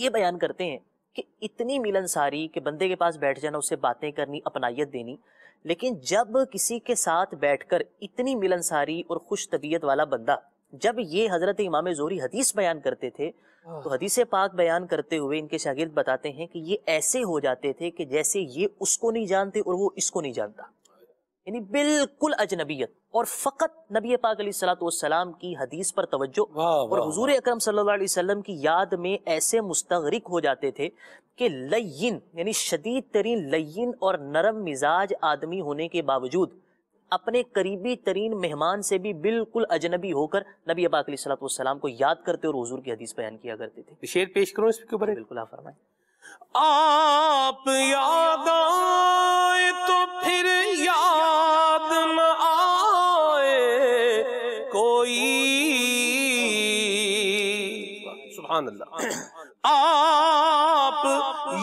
ये बयान करते हैं कि इतनी मिलनसारी के बंदे के पास बैठ जाना उससे बातें करनी अपनायत देनी लेकिन जब किसी के साथ बैठकर इतनी मिलनसारी और खुश तबीयत वाला बंदा जब ये हजरत इमाम जोरी हदीस बयान करते थे तो हदीस पाक बयान करते हुए इनके शागिर्द बताते हैं कि ये ऐसे हो जाते थे कि जैसे ये उसको नहीं जानते और वो इसको नहीं जानता यानी बिल्कुल अजनबीयत और फ़कत नबी पाक सलाम की हदीस पर तवज्जो और हजूर अक्रम सल्लल्लाहु की याद में ऐसे मुस्तरक हो जाते थे कि लयिन यानी शदीद तरीन लयिन और नरम मिजाज आदमी होने के बावजूद अपने करीबी तरीन मेहमान से भी बिल्कुल अजनबी होकर नबी पाक सलाम को याद करते और हजूर की हदीस बयान किया करते थे तो शेर पेश करो इसके ऊपर बिल्कुल आप फरमाएं आप याद आए तो फिर याद ना सुबह आप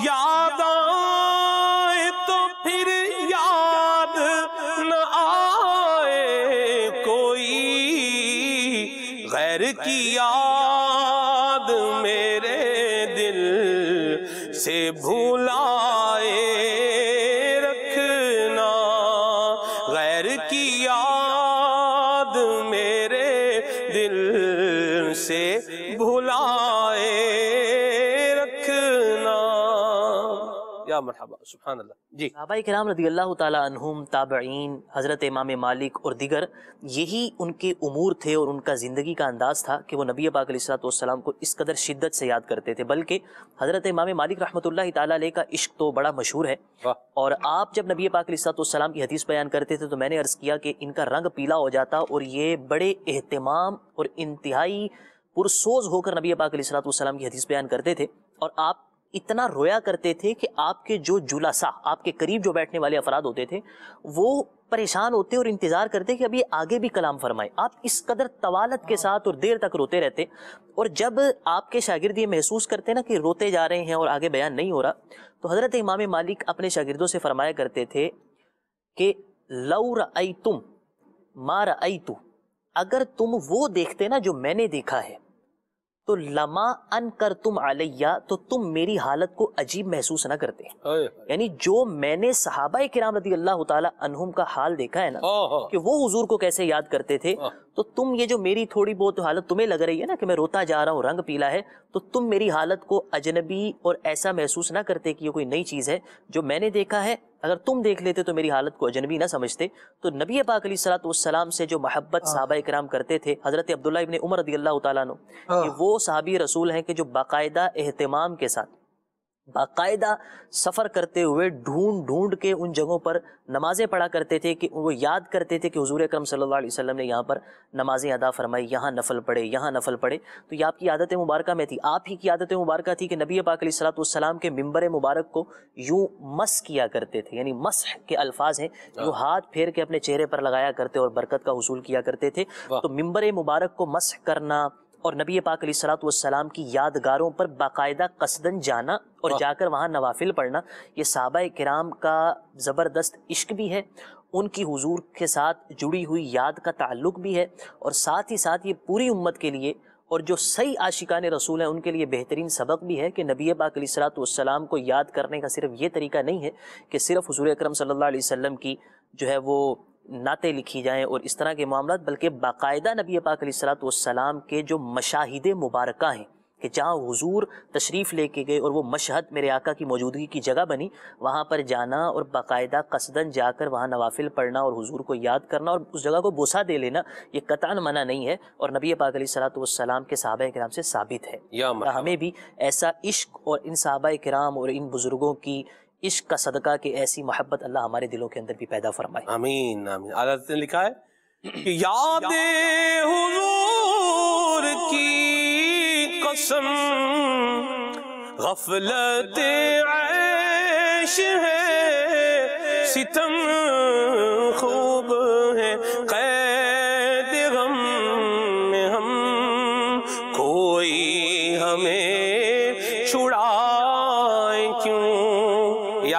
यादा जी कराम रदी अल्लाह तहम ताबीन हज़रत इमाम मालिक और दिगर यही उनके अमूर थे और उनका ज़िंदगी का अंदाज़ था कि वो नबी पाकसलाम को इस कदर शिद्दत से याद करते थे बल्कि हज़रत इमाम मालिक रहमत का इश्क तो बड़ा मशहूर है और आप जब नबी पाकसलाम की हदीस बयान करते थे तो मैंने अर्ज़ किया कि इनका रंग पीला हो जाता और ये बड़े अहतमाम और इंतहाई पुरसोज होकर नबी पाकसलाम की हदीस बयान करते थे और आप इतना रोया करते थे कि आपके जो जुलासा आपके करीब जो बैठने वाले अफराद होते थे वो परेशान होते और इंतज़ार करते कि अभी आगे भी कलाम फरमाए आप इस कदर तवालत के साथ और देर तक रोते रहते और जब आपके शागिर्द ये महसूस करते ना कि रोते जा रहे हैं और आगे बयान नहीं हो रहा तो हज़रत इमाम मालिक अपने शागिर्दों से फरमाया करते थे कि लऊ रई तुम मार अगर तुम वो देखते ना जो मैंने देखा है तो लमा अन कर तुम आलिया तो तुम मेरी हालत को अजीब महसूस ना करते यानी जो मैंने सहाबा किराम रदी अल्लाह तहम का हाल देखा है ना कि वो हजूर को कैसे याद करते थे तो तुम ये जो मेरी थोड़ी बहुत हालत तुम्हें लग रही है ना कि मैं रोता जा रहा हूँ रंग पीला है तो तुम मेरी हालत को अजनबी और ऐसा महसूस ना करते कि ये कोई नई चीज़ है जो मैंने देखा है अगर तुम देख लेते तो मेरी हालत को अजनबी ना समझते तो नबी पाक सलाम से जो मोहब्बत हाँ। साहबा कराम करते थे हज़रत अब्दुल्ला इबन उमर रदी अल्लाह तु वो सहाबी रसूल हैं कि जो बाकायदा अहतमाम के साथ बाकायदा सफ़र करते हुए ढूंढ ढूंढ के उन जगहों पर नमाज़ें पढ़ा करते थे कि वो याद करते थे कि हजूर अक्रम सल्ला वसम ने यहाँ पर नमाज़ें अदा फरमाई यहाँ नफल पढ़े यहाँ नफल पढ़े तो ये आपकी आदत मुबारक में थी आप ही की आदत मुबारक थी कि नबी पाक के मंबर मुबारक को यूँ मस किया करते थे यानी मस के अल्फाज हैं जो हाँ। हाथ फेर के अपने चेहरे पर लगाया करते और बरकत का हसूल किया करते थे तो मंबर मुबारक को मस करना और नबी पाक सलाम की यादगारों पर बाकायदा कसदन जाना और जाकर वहाँ नवाफिल पढ़ना ये सहाबा कराम का ज़बरदस्त इश्क भी है उनकी हुजूर के साथ जुड़ी हुई याद का ताल्लुक भी है और साथ ही साथ ये पूरी उम्मत के लिए और जो सही आशिकान रसूल हैं उनके लिए बेहतरीन सबक भी है कि नबी पाक सलाम को याद करने का सिर्फ ये तरीका नहीं है कि सिर्फ हजूर अक्रम सल्ला वसम की जो है वो नातें लिखी जाएँ और इस तरह के मामला बल्कि बाकायदा नबी पाक सलाम के जो मशाहिद मुबारक हैं कि जहाँ हुजूर तशरीफ़ लेके गए और वो मशहद मेरे आका की मौजूदगी की जगह बनी वहाँ पर जाना और बाकायदा कसदन जाकर वहाँ नवाफिल पढ़ना और हुजूर को याद करना और उस जगह को बोसा दे लेना ये कतान मना नहीं है और नबी पाक सलाम के सहाबा कराम से साबित है हमें भी ऐसा इश्क और इन सहाबा कराम और इन बुज़ुर्गों की इश्क का सदका की ऐसी मोहब्बत अल्लाह हमारे दिलों के अंदर भी पैदा फरमाए अमीन अमीन आदत ने लिखा है कि याद हुजूर की कसम गफलत ऐश है सितम खूब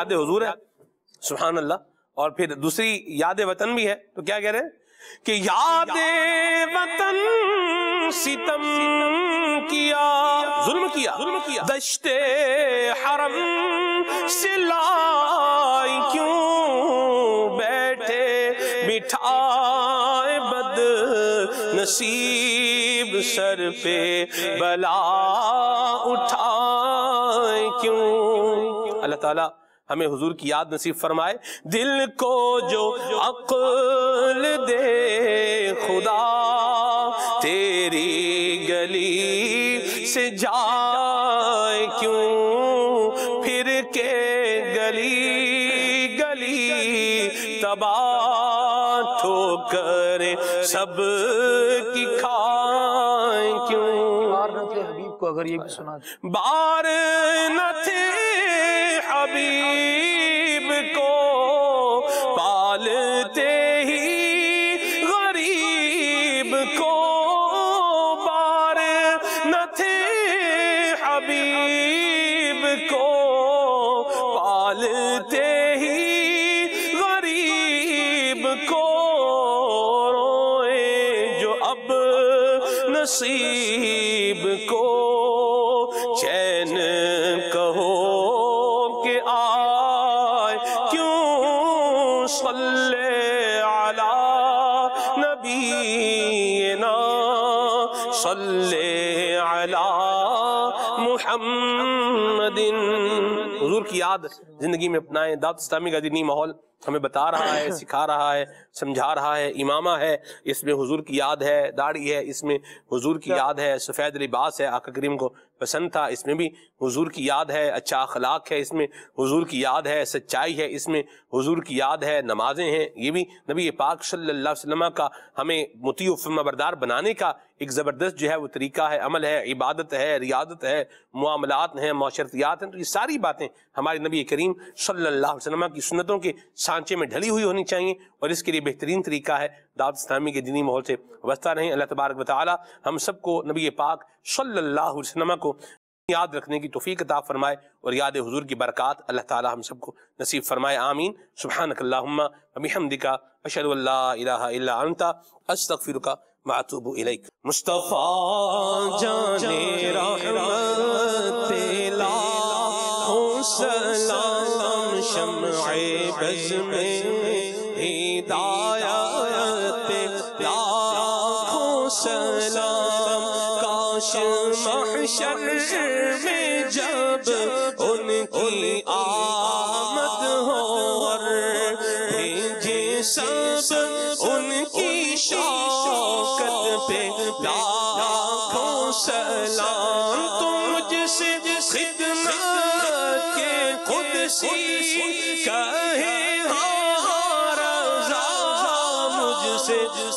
याद हजूर है सुबहान अल्लाह और फिर दूसरी याद वतन भी है तो क्या कह रहे हैं कि याद वतन सितम किया जुल्म किया जुल्म किया दशते हरम सिलाई क्यों बैठे मिठाए बद नसीब सर पे बला उठाए क्यों अल्लाह ताला हमें हुजूर की याद नसीब फरमाए दिल को जो अकल दे खुदा तेरी गली से जाए क्यों फिर के गली गली तबाह ठोकर तो सब अगर ये भी सुना बार न थी अभी दाद जिंदगी में अपनाएं दाद इस्लामी का दीनी माहौल हमें बता रहा है सिखा रहा है समझा रहा है इमामा है इसमें हुजूर की याद है दाढ़ी है इसमें हुजूर की याद है सफ़ेद लिबास है आका करीम को पसंद था इसमें भी हुजूर की याद है अच्छा अखलाक है इसमें हुजूर की याद है सच्चाई है इसमें हुजूर की याद है नमाजें हैं ये भी नबी पाक सल्लल्लाहु अलैहि वसल्लम का हमें मुती फरमाबरदार बनाने का एक ज़बरदस्त जो है वो तरीका है अमल है इबादत है रियादत है मामलात हैं माशरतियात हैं तो ये सारी बातें हमारे नबी करीम सल्ला अलैहि की सुनतों के सांचे में ढली हुई होनी चाहिए और इसके लिए बेहतरीन तरीका है दावत इस्लामी के दिनी माहौल से वस्ता रहें अल्लाह तबारक वाली हम सबको नबी पाक सल्ला वसलम को याद रखने की तोफ़ी किताब फ़रमाए और याद हजूर की बरक़ात अल्लाह ताली हम सबको नसीब फरमाए आमीन सुबहानकल्ला अबी हमदिका अशर अल्ला अस्तफ़िर معتوب إليك مصطفى جاني رحمت لا سلام شمع بزم هدايات لا سلام كاش محشر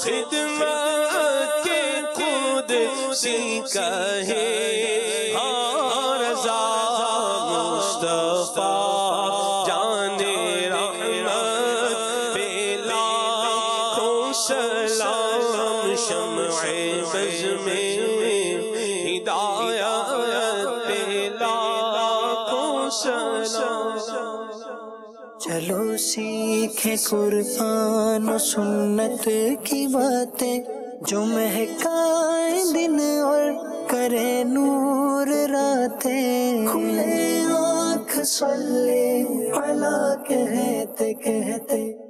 خدمت کے خود سیکھا ہے है कुरान सुन्नत की बातें जो महकाए दिन और करे नूर रातें खुले आँख सल्ले अला कहते कहते